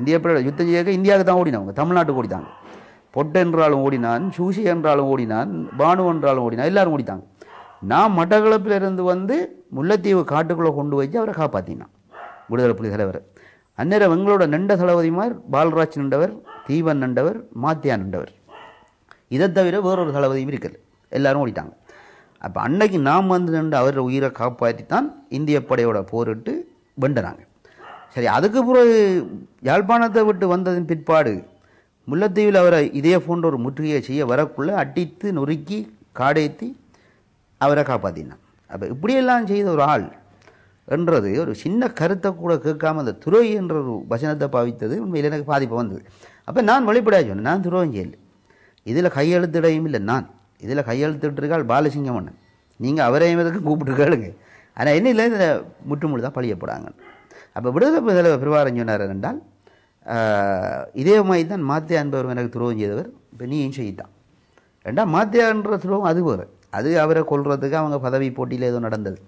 இந்திய படையோட யுத்தம் செய்ய இந்தியாவுக்கு தான் ஓடினவங்க தமிழ்நாட்டுக்கு ஓடித்தாங்க பொட்டை என்றாலும் ஓடினான் சூசி என்றாலும் ஓடினான் பானு என்றாலும் ஓடினான் எல்லாரும் ஓடித்தாங்க நான் மட்டக்களப்பில் இருந்து வந்து முல்லைத்தீவு காட்டுக்குள்ளே கொண்டு வச்சு அவரை காப்பாற்றினான் விடுதலை புலி தலைவர் அந்நேரம் எங்களோட நண்ட தளபதிமார் பால்ராஜ் நண்டவர் தீபன் நண்டவர் மாத்தியா நண்டவர் இதை தவிர வேறொரு தளபதியும் இருக்குது எல்லாரும் ஓடிட்டாங்க அப்போ அன்னைக்கு நாம் வந்து நின்று அவர் உயிரை காப்பாற்றி தான் இந்திய படையோட போரிட்டு வெண்டினாங்க சரி அதுக்கு பிறகு யாழ்ப்பாணத்தை விட்டு வந்ததின் பிற்பாடு முல்லைத்தீவில் அவரை இதே போன்ற ஒரு முற்றுகையை செய்ய வரக்குள்ளே அடித்து நொறுக்கி காடேத்தி அவரை காப்பாற்றினான் அப்போ இப்படியெல்லாம் செய்த ஒரு ஆள் என்றது ஒரு சின்ன கருத்தை கூட கேட்காம அந்த துரோகி என்ற ஒரு வசனத்தை பாவித்தது உண்மையில் எனக்கு பாதிப்பு வந்தது அப்போ நான் வெளிப்படையாக சொன்னேன் நான் துரோகம் செய்யலை இதில் கையெழுத்திடையும் இல்லை நான் இதில் கையெழுத்திட்டுருக்கால் பாலசிங்கம் அண்ணன் நீங்கள் அவரையும் எதுக்கும் கூப்பிட்டு கேளுங்க ஆனால் என்ன இல்லை இதில் முற்றுமுழுதான் பழியப்படாங்க அப்போ விடுதலை தலைவர் பிரபாரம் சொன்னார் என்றால் இதே மாதிரி தான் மாத்தியா என்பவர் எனக்கு துரோகம் செய்தவர் இப்போ நீயும் செய்தான் ரெண்டாம் மாத்தியான்ற துரோகம் அது வேறு அது அவரை கொள்றதுக்கு அவங்க பதவி போட்டியில் ஏதோ நடந்தது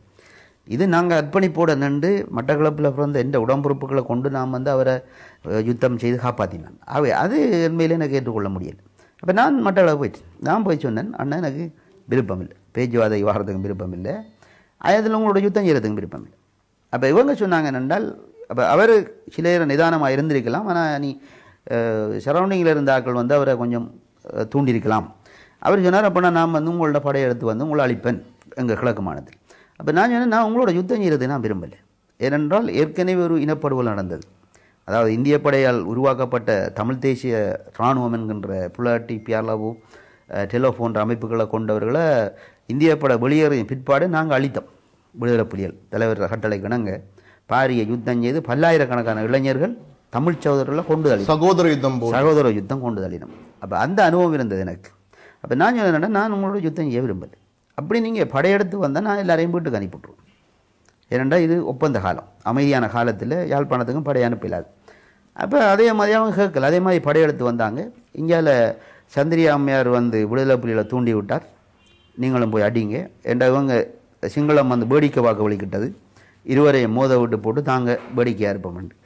இது நாங்கள் அர்ப்பணிப்போட நின்று மட்டக்களப்பில் பிறந்த எந்த உடம்புறுப்புகளை கொண்டு நாம் வந்து அவரை யுத்தம் செய்து காப்பாற்றினான் அவை அது உண்மையில் எனக்கு ஏற்றுக்கொள்ள முடியல அப்போ நான் மட்டக்களப்பு போயிட்டேன் நான் போய் சொன்னேன் அண்ணன் எனக்கு விருப்பம் இல்லை பேச்சுவாதை வாகிறதுக்கும் விருப்பம் இல்லை அதில் உங்களோட யுத்தம் செய்கிறதுக்கும் விருப்பம் இல்லை அப்போ இவங்க சொன்னாங்க என்றால் அப்போ அவர் நேரம் நிதானமாக இருந்திருக்கலாம் ஆனால் நீ சரௌண்டிங்கில் இருந்த ஆட்கள் வந்து அவரை கொஞ்சம் தூண்டியிருக்கலாம் அவர் சொன்னார் அப்போனா நான் வந்து உங்களோட படையெடுத்து வந்து உங்களை அழிப்பேன் எங்கள் கிழக்கு மாநிலத்தில் அப்போ நான் சொன்னேன் நான் உங்களோட யுத்தம் செய்கிறது நான் விரும்பலை ஏனென்றால் ஏற்கனவே ஒரு இனப்படுவல் நடந்தது அதாவது இந்திய படையால் உருவாக்கப்பட்ட தமிழ் தேசிய இராணுவம் என்கின்ற புலாட்டி பியாலாவோ டெலோ போன்ற அமைப்புகளை கொண்டவர்களை இந்திய பட வெளியேறும் பிற்பாடு நாங்கள் அழித்தோம் விடுதலை புலிகள் தலைவர் கட்டளை கிணங்க பாரிய யுத்தம் செய்து பல்லாயிரக்கணக்கான இளைஞர்கள் தமிழ் சகோதரர்களை கொண்டு தள்ளி சகோதர யுத்தம் சகோதர யுத்தம் கொண்டு தள்ளினோம் அப்போ அந்த அனுபவம் இருந்தது எனக்கு அப்போ நான் சொன்னேன்னா நான் உங்களோட யுத்தம் செய்ய விரும்பல அப்படி நீங்கள் படையெடுத்து வந்தால் நான் எல்லாரையும் வீட்டுக்கு அனுப்பிவிட்ருவோம் ஏனெண்டா இது ஒப்பந்த காலம் அமைதியான காலத்தில் யாழ்ப்பாணத்துக்கும் படை அனுப்பிடாது அப்போ அதே மாதிரியாகவும் கேட்கல அதே மாதிரி படையெடுத்து வந்தாங்க இங்கேயால் சந்திரியா அம்மையார் வந்து விடுதலை புலியில் தூண்டி விட்டார் நீங்களும் போய் அடிங்க என்ற இவங்க சிங்களம் வந்து வேடிக்கை வாக்கு வழிக்கிட்டது இருவரையும் மோத விட்டு போட்டு தாங்க வேடிக்கையாக இருப்போம்ட்டு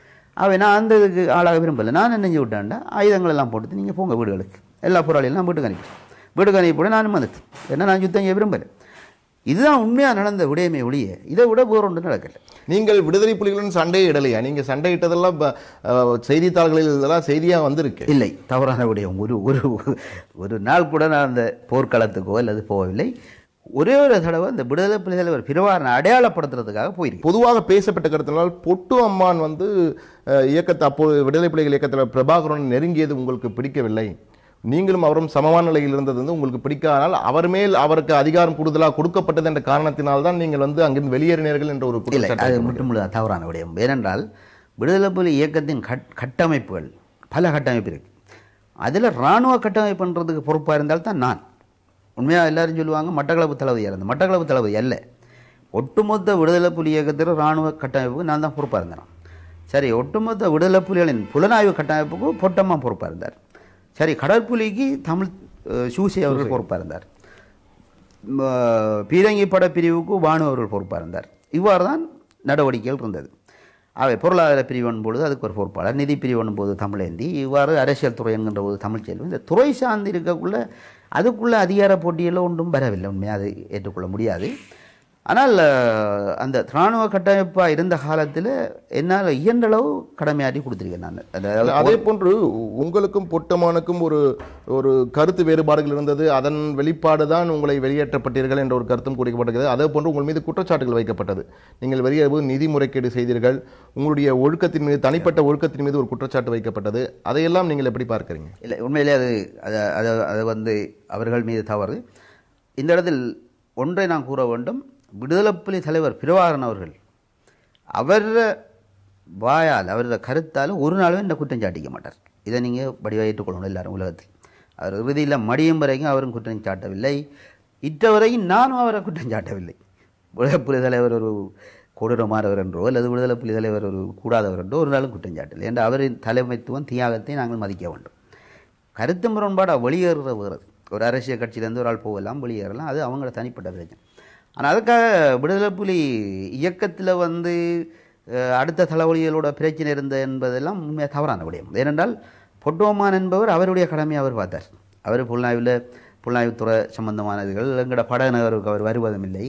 அவை நான் அந்த இதுக்கு ஆளாக விரும்பலை நான் நினைஞ்சு விட்டான்டா ஆயுதங்கள் எல்லாம் போட்டு நீங்கள் போங்க வீடுகளுக்கு எல்லா போராளிகளும் வீட்டுக்கு வீடு கணிப்பு அனுப்பிவிட நான் வந்துட்டு ஏன்னா நான் யுத்தம் செய்ய விரும்பலை இதுதான் உண்மையாக நடந்த விடயமே ஒழிய இதை விட வேறு ஒன்று நடக்கல நீங்கள் விடுதலை புலிகளுடன் சண்டையிடலையா நீங்கள் சண்டையிட்டதெல்லாம் செய்தித்தாள்களில் இதெல்லாம் செய்தியாக வந்திருக்கு இல்லை தவறான விடயம் ஒரு ஒரு ஒரு நாள் கூட நான் அந்த போர்க்களத்துக்கோ அல்லது போகவில்லை ஒரே ஒரு தடவை இந்த விடுதலை புலிகள் பிறவாரனை பிரிவாரனை அடையாளப்படுத்துறதுக்காக போயிருக்கு பொதுவாக பேசப்பட்ட கருத்தினால் பொட்டு அம்மான் வந்து இயக்கத்தை அப்போது விடுதலை புலிகள் இயக்கத்தில் பிரபாகரன் நெருங்கியது உங்களுக்கு பிடிக்கவில்லை நீங்களும் அவரும் சமமான நிலையில் இருந்தது வந்து உங்களுக்கு பிடிக்காதனால் அவர் மேல் அவருக்கு அதிகாரம் கூடுதலாக கொடுக்கப்பட்டது என்ற காரணத்தினால் தான் நீங்கள் வந்து அங்கிருந்து வெளியேறினீர்கள் என்ற ஒரு அது மட்டும் தவறான விடயம் ஏனென்றால் விடுதலை புலி இயக்கத்தின் கட் கட்டமைப்புகள் பல கட்டமைப்பு இருக்குது அதில் இராணுவ கட்டமைப்புன்றதுக்கு பொறுப்பாக இருந்தால்தான் நான் உண்மையாக எல்லாரும் சொல்லுவாங்க மட்டக்களப்பு தளபதி இறந்து மட்டக்களப்பு தளபதி அல்ல ஒட்டுமொத்த விடுதலை புலி இயக்கத்தில் இராணுவ கட்டமைப்புக்கு நான் தான் பொறுப்பாக இருந்தேன் சரி ஒட்டுமொத்த விடுதலை புலிகளின் புலனாய்வு கட்டமைப்புக்கு பொட்டமாக பொறுப்பாக இருந்தார் சரி கடற்புலிக்கு தமிழ் சூசி அவர்கள் பொறுப்பாக இருந்தார் பீரங்கி பட பிரிவுக்கு வானு அவர்கள் பொறுப்பாக இருந்தார் இவ்வாறு தான் நடவடிக்கைகள் இருந்தது அவை பொருளாதார பிரிவன் பொழுது அதுக்கு ஒரு பொறுப்பாளர் நிதி பிரிவன் போது தமிழேந்தி இவ்வாறு அரசியல் துறை என்கின்ற போது செல்வம் இந்த துறை சார்ந்து இருக்கக்குள்ள அதுக்குள்ள அதிகார போட்டியெல்லாம் ஒன்றும் வரவில்லை உண்மையாக அது ஏற்றுக்கொள்ள முடியாது ஆனால் அந்த இராணுவ கட்டமைப்பாக இருந்த காலத்தில் என்னால் இயன்றளவு கடமையாற்றி கொடுத்துருக்கேன் நான் அதே போன்று உங்களுக்கும் பொட்டமானுக்கும் ஒரு ஒரு கருத்து வேறுபாடுகள் இருந்தது அதன் வெளிப்பாடு தான் உங்களை வெளியேற்றப்பட்டீர்கள் என்ற ஒரு கருத்தும் குறிக்கப்பட்டிருக்கிறது அதே போன்று உங்கள் மீது குற்றச்சாட்டுகள் வைக்கப்பட்டது நீங்கள் வெளியேறு நிதி முறைகேடு செய்தீர்கள் உங்களுடைய ஒழுக்கத்தின் மீது தனிப்பட்ட ஒழுக்கத்தின் மீது ஒரு குற்றச்சாட்டு வைக்கப்பட்டது அதையெல்லாம் நீங்கள் எப்படி பார்க்குறீங்க இல்லை உண்மையிலே அது அது அது வந்து அவர்கள் மீது தவறு இந்த இடத்தில் ஒன்றை நான் கூற வேண்டும் விடுதலை புலி தலைவர் பிரவாகரன் அவர்கள் அவர் வாயால் அவரது கருத்தால் ஒரு நாளும் இந்த குற்றம் சாட்டிக்க மாட்டார் இதை நீங்கள் வடிவாயிட்டுக் ஏற்றுக்கொள்ளணும் எல்லாரும் உலகத்தில் அவர் இறுதியில் மடியும் வரைக்கும் அவரும் குற்றம் சாட்டவில்லை இற்றவரையும் நானும் அவரை குற்றம் சாட்டவில்லை விடுதலை புலி தலைவர் ஒரு கொடூரமானவர் என்றோ அல்லது விடுதலை புலி தலைவர் ஒரு கூடாதவர் என்றோ ஒரு நாளும் குற்றம் சாட்டவில்லை என்று அவரின் தலைமைத்துவம் தியாகத்தை நாங்கள் மதிக்க வேண்டும் கருத்து முரண்பாடாக வெளியேறுறது ஒரு அரசியல் கட்சியிலேருந்து ஒரு ஆள் போகலாம் வெளியேறலாம் அது அவங்களோட தனிப்பட்ட பிரச்சனை ஆனால் அதுக்காக விடுதலை புலி இயக்கத்தில் வந்து அடுத்த தலைவலிகளோட பிரச்சனை இருந்த என்பதெல்லாம் உண்மையாக தவறான விடயம் ஏனென்றால் பொட்டோமான் என்பவர் அவருடைய கடமையை அவர் பார்த்தார் அவர் புலனாய்வில் புலனாய்வுத்துறை சம்பந்தமானதுகள் எங்களோட நகருக்கு அவர் வருவதும் இல்லை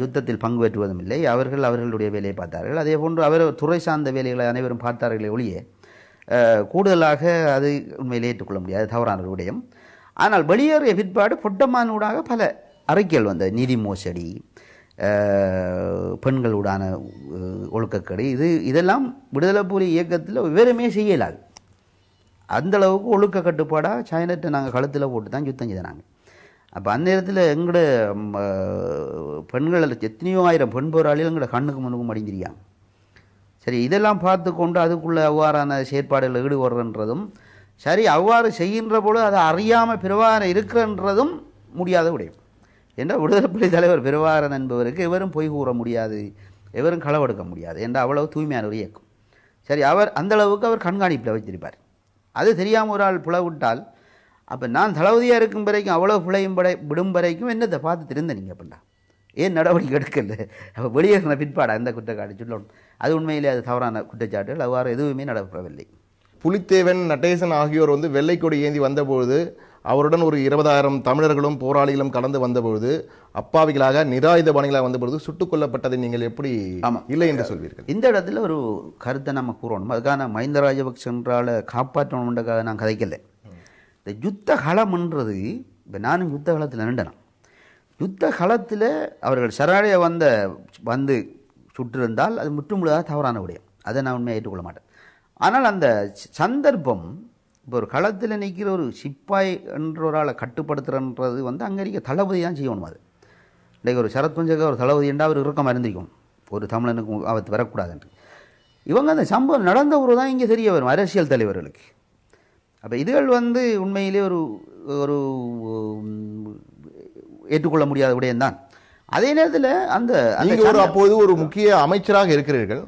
யுத்தத்தில் பங்கு பெற்றுவதும் இல்லை அவர்கள் அவர்களுடைய வேலையை பார்த்தார்கள் அதே போன்று அவர் துறை சார்ந்த வேலைகளை அனைவரும் பார்த்தார்களே ஒழிய கூடுதலாக அது உண்மையில் ஏற்றுக்கொள்ள முடியாது தவறான விடயம் ஆனால் வெளியேறிய பிற்பாடு பொட்டமானூடாக பல அறிக்கைகள் வந்த நிதி மோசடி பெண்களுடான ஒழுக்கக்கடை இது இதெல்லாம் விடுதலை புலி இயக்கத்தில் வெறுமே செய்யலாது அந்தளவுக்கு ஒழுக்க கட்டுப்பாடாக சைனத்தை நாங்கள் கழுத்தில் போட்டு தான் யுத்தம் செய்தாங்க அப்போ அந்த நேரத்தில் எங்களோட பெண்கள் எத்தனையோ ஆயிரம் பெண் போராளிகள் எங்களோட கண்ணுக்கு முன்னுக்கு மடிஞ்சிருக்காங்க சரி இதெல்லாம் பார்த்து கொண்டு அதுக்குள்ளே அவ்வாறான செயற்பாடுகள் ஈடுபடுறன்றதும் சரி அவ்வாறு செய்கின்ற பொழுது அதை அறியாமல் பிறவாறு இருக்கிறன்றதும் முடியாத உடையும் என்ற விடுதலை புலி தலைவர் பெருவாரன் என்பவருக்கு எவரும் பொய் கூற முடியாது எவரும் களவெடுக்க முடியாது என்ற அவ்வளவு தூய்மையான ஒரு இயக்கம் சரி அவர் அந்தளவுக்கு அவர் கண்காணிப்பில் வைத்திருப்பார் அது தெரியாமல் ஒரு ஆள் புலவிட்டால் அப்போ நான் தளபதியாக இருக்கும் வரைக்கும் அவ்வளோ புழையும் படை விடும் வரைக்கும் என்னத்தை பார்த்து திருந்த நீங்கள் அப்படின்னா ஏன் நடவடிக்கை எடுக்கல அப்போ வெளியேறின பிற்பாடா எந்த குற்றச்சாட்டு சொல்லணும் அது உண்மையிலே அது தவறான குற்றச்சாட்டுகள் அவ்வாறு எதுவுமே நடப்படவில்லை புலித்தேவன் நடேசன் ஆகியோர் வந்து வெள்ளைக்கொடி ஏந்தி வந்தபோது அவருடன் ஒரு இருபதாயிரம் தமிழர்களும் போராளிகளும் கலந்து வந்தபொழுது அப்பாவிகளாக நிராயுத பணிகளாக வந்தபொழுது சுட்டுக் கொல்லப்பட்டதை நீங்கள் எப்படி ஆமாம் இல்லை என்று சொல்வீர்கள் இந்த இடத்துல ஒரு கருத்தை நம்ம கூறணும் அதுக்கான மஹிந்த ராஜபக்சன்றால் காப்பாற்றணுன்றக்காக நான் கதைக்கல இந்த யுத்த களம்ன்றது இப்போ நானும் யுத்த களத்தில் நின்றேன் யுத்த களத்தில் அவர்கள் சரணடைய வந்த வந்து சுற்றிருந்தால் அது முற்று தவறான விடயம் அதை நான் உண்மையாக ஏற்றுக்கொள்ள மாட்டேன் ஆனால் அந்த சந்தர்ப்பம் இப்போ ஒரு களத்தில் நிற்கிற ஒரு சிப்பாய் என்ற ஒரு ஆளை கட்டுப்படுத்துகிறன்றது வந்து அங்கே இருக்க தளபதி தான் செய்யணும் அது இன்றைக்கு ஒரு சரத் ஒரு தளபதி என்றால் அவர் இறுக்கமாக இருந்திருக்கும் ஒரு தமிழனுக்கு ஆபத்து வரக்கூடாதுன்ட்டு இவங்க அந்த சம்பவம் நடந்த ஒரு தான் இங்கே தெரிய வரும் அரசியல் தலைவர்களுக்கு அப்போ இதுகள் வந்து உண்மையிலே ஒரு ஒரு ஏற்றுக்கொள்ள முடியாத உடையந்தான் அதே நேரத்தில் அந்த அங்கே ஒரு அப்போது ஒரு முக்கிய அமைச்சராக இருக்கிறீர்கள்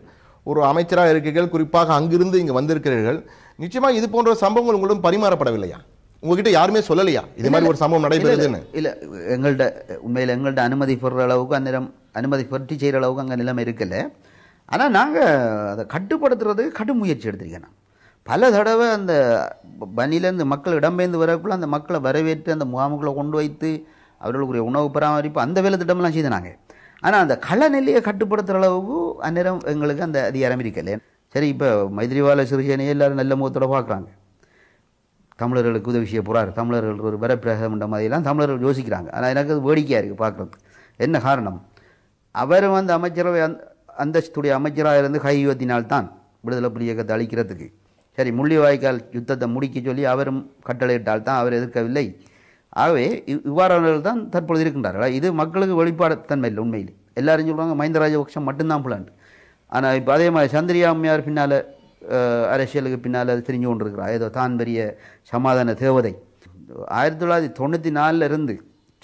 ஒரு அமைச்சராக இருக்கிறீர்கள் குறிப்பாக அங்கிருந்து இங்கே வந்திருக்கிறீர்கள் நிச்சயமாக இது போன்ற சம்பவங்கள் உங்களும் பரிமாறப்படவில்லையா உங்ககிட்ட யாருமே சொல்லலையா இது மாதிரி ஒரு சம்பவம் நடைபெறுதுன்னு இல்லை எங்கள்ட உண்மையில் எங்கள்கிட்ட அனுமதி பெறுற அளவுக்கு நிலம் அனுமதி பெற்று செய்கிற அளவுக்கு அங்கே நிலம் இருக்கல ஆனால் நாங்கள் அதை கட்டுப்படுத்துறதுக்கு கடும் முயற்சி எடுத்திருக்கேன் பல தடவை அந்த இருந்து மக்கள் இடம்பெயர்ந்து வரக்குள்ள அந்த மக்களை வரவேற்று அந்த முகாமுக்குள்ளே கொண்டு வைத்து அவர்களுக்குரிய உணவு பராமரிப்பு அந்த வேலை திட்டமெல்லாம் செய்தாங்க ஆனால் அந்த களநிலையை கட்டுப்படுத்துகிற அளவுக்கு அந்நேரம் எங்களுக்கு அந்த அதிகாரம் இருக்கலை சரி இப்போ மைத்ரிவால சிறுசேனையே எல்லோரும் நல்ல முகத்தோடு பார்க்குறாங்க தமிழர்களுக்கு உதவி செய்ய போகிறார் தமிழர்கள் ஒரு வரப்பிரகமன்ற மாதிரிலாம் தமிழர்கள் யோசிக்கிறாங்க ஆனால் எனக்கு அது வேடிக்கையாக இருக்குது பார்க்குறது என்ன காரணம் அவர் வந்து அமைச்சரவை அந்த அந்தஸ்துடைய அமைச்சராக இருந்து கையுவத்தினால்தான் விடுதலை புலி இயக்கத்தை அழிக்கிறதுக்கு சரி முள்ளிவாய்க்கால் யுத்தத்தை முடிக்க சொல்லி அவரும் கட்டளையிட்டால் தான் அவர் எதிர்க்கவில்லை ஆகவே இவ்வாறானவர்கள் தான் தற்பொழுது இருக்கின்றார்கள் இது மக்களுக்கு வெளிப்பாடத்தன்மை இல்லை உண்மையில் எல்லாரும் சொல்லுவாங்க மஹிந்த ராஜபக்ஷம் மட்டும்தான் புலாண்டு ஆனால் இப்போ அதே மாதிரி சந்திரியாமியார் பின்னால் அரசியலுக்கு பின்னால் அது தெரிஞ்சு கொண்டிருக்கிறா ஏதோ தான் பெரிய சமாதான தேவதை ஆயிரத்தி தொள்ளாயிரத்தி தொண்ணூற்றி நாலில் இருந்து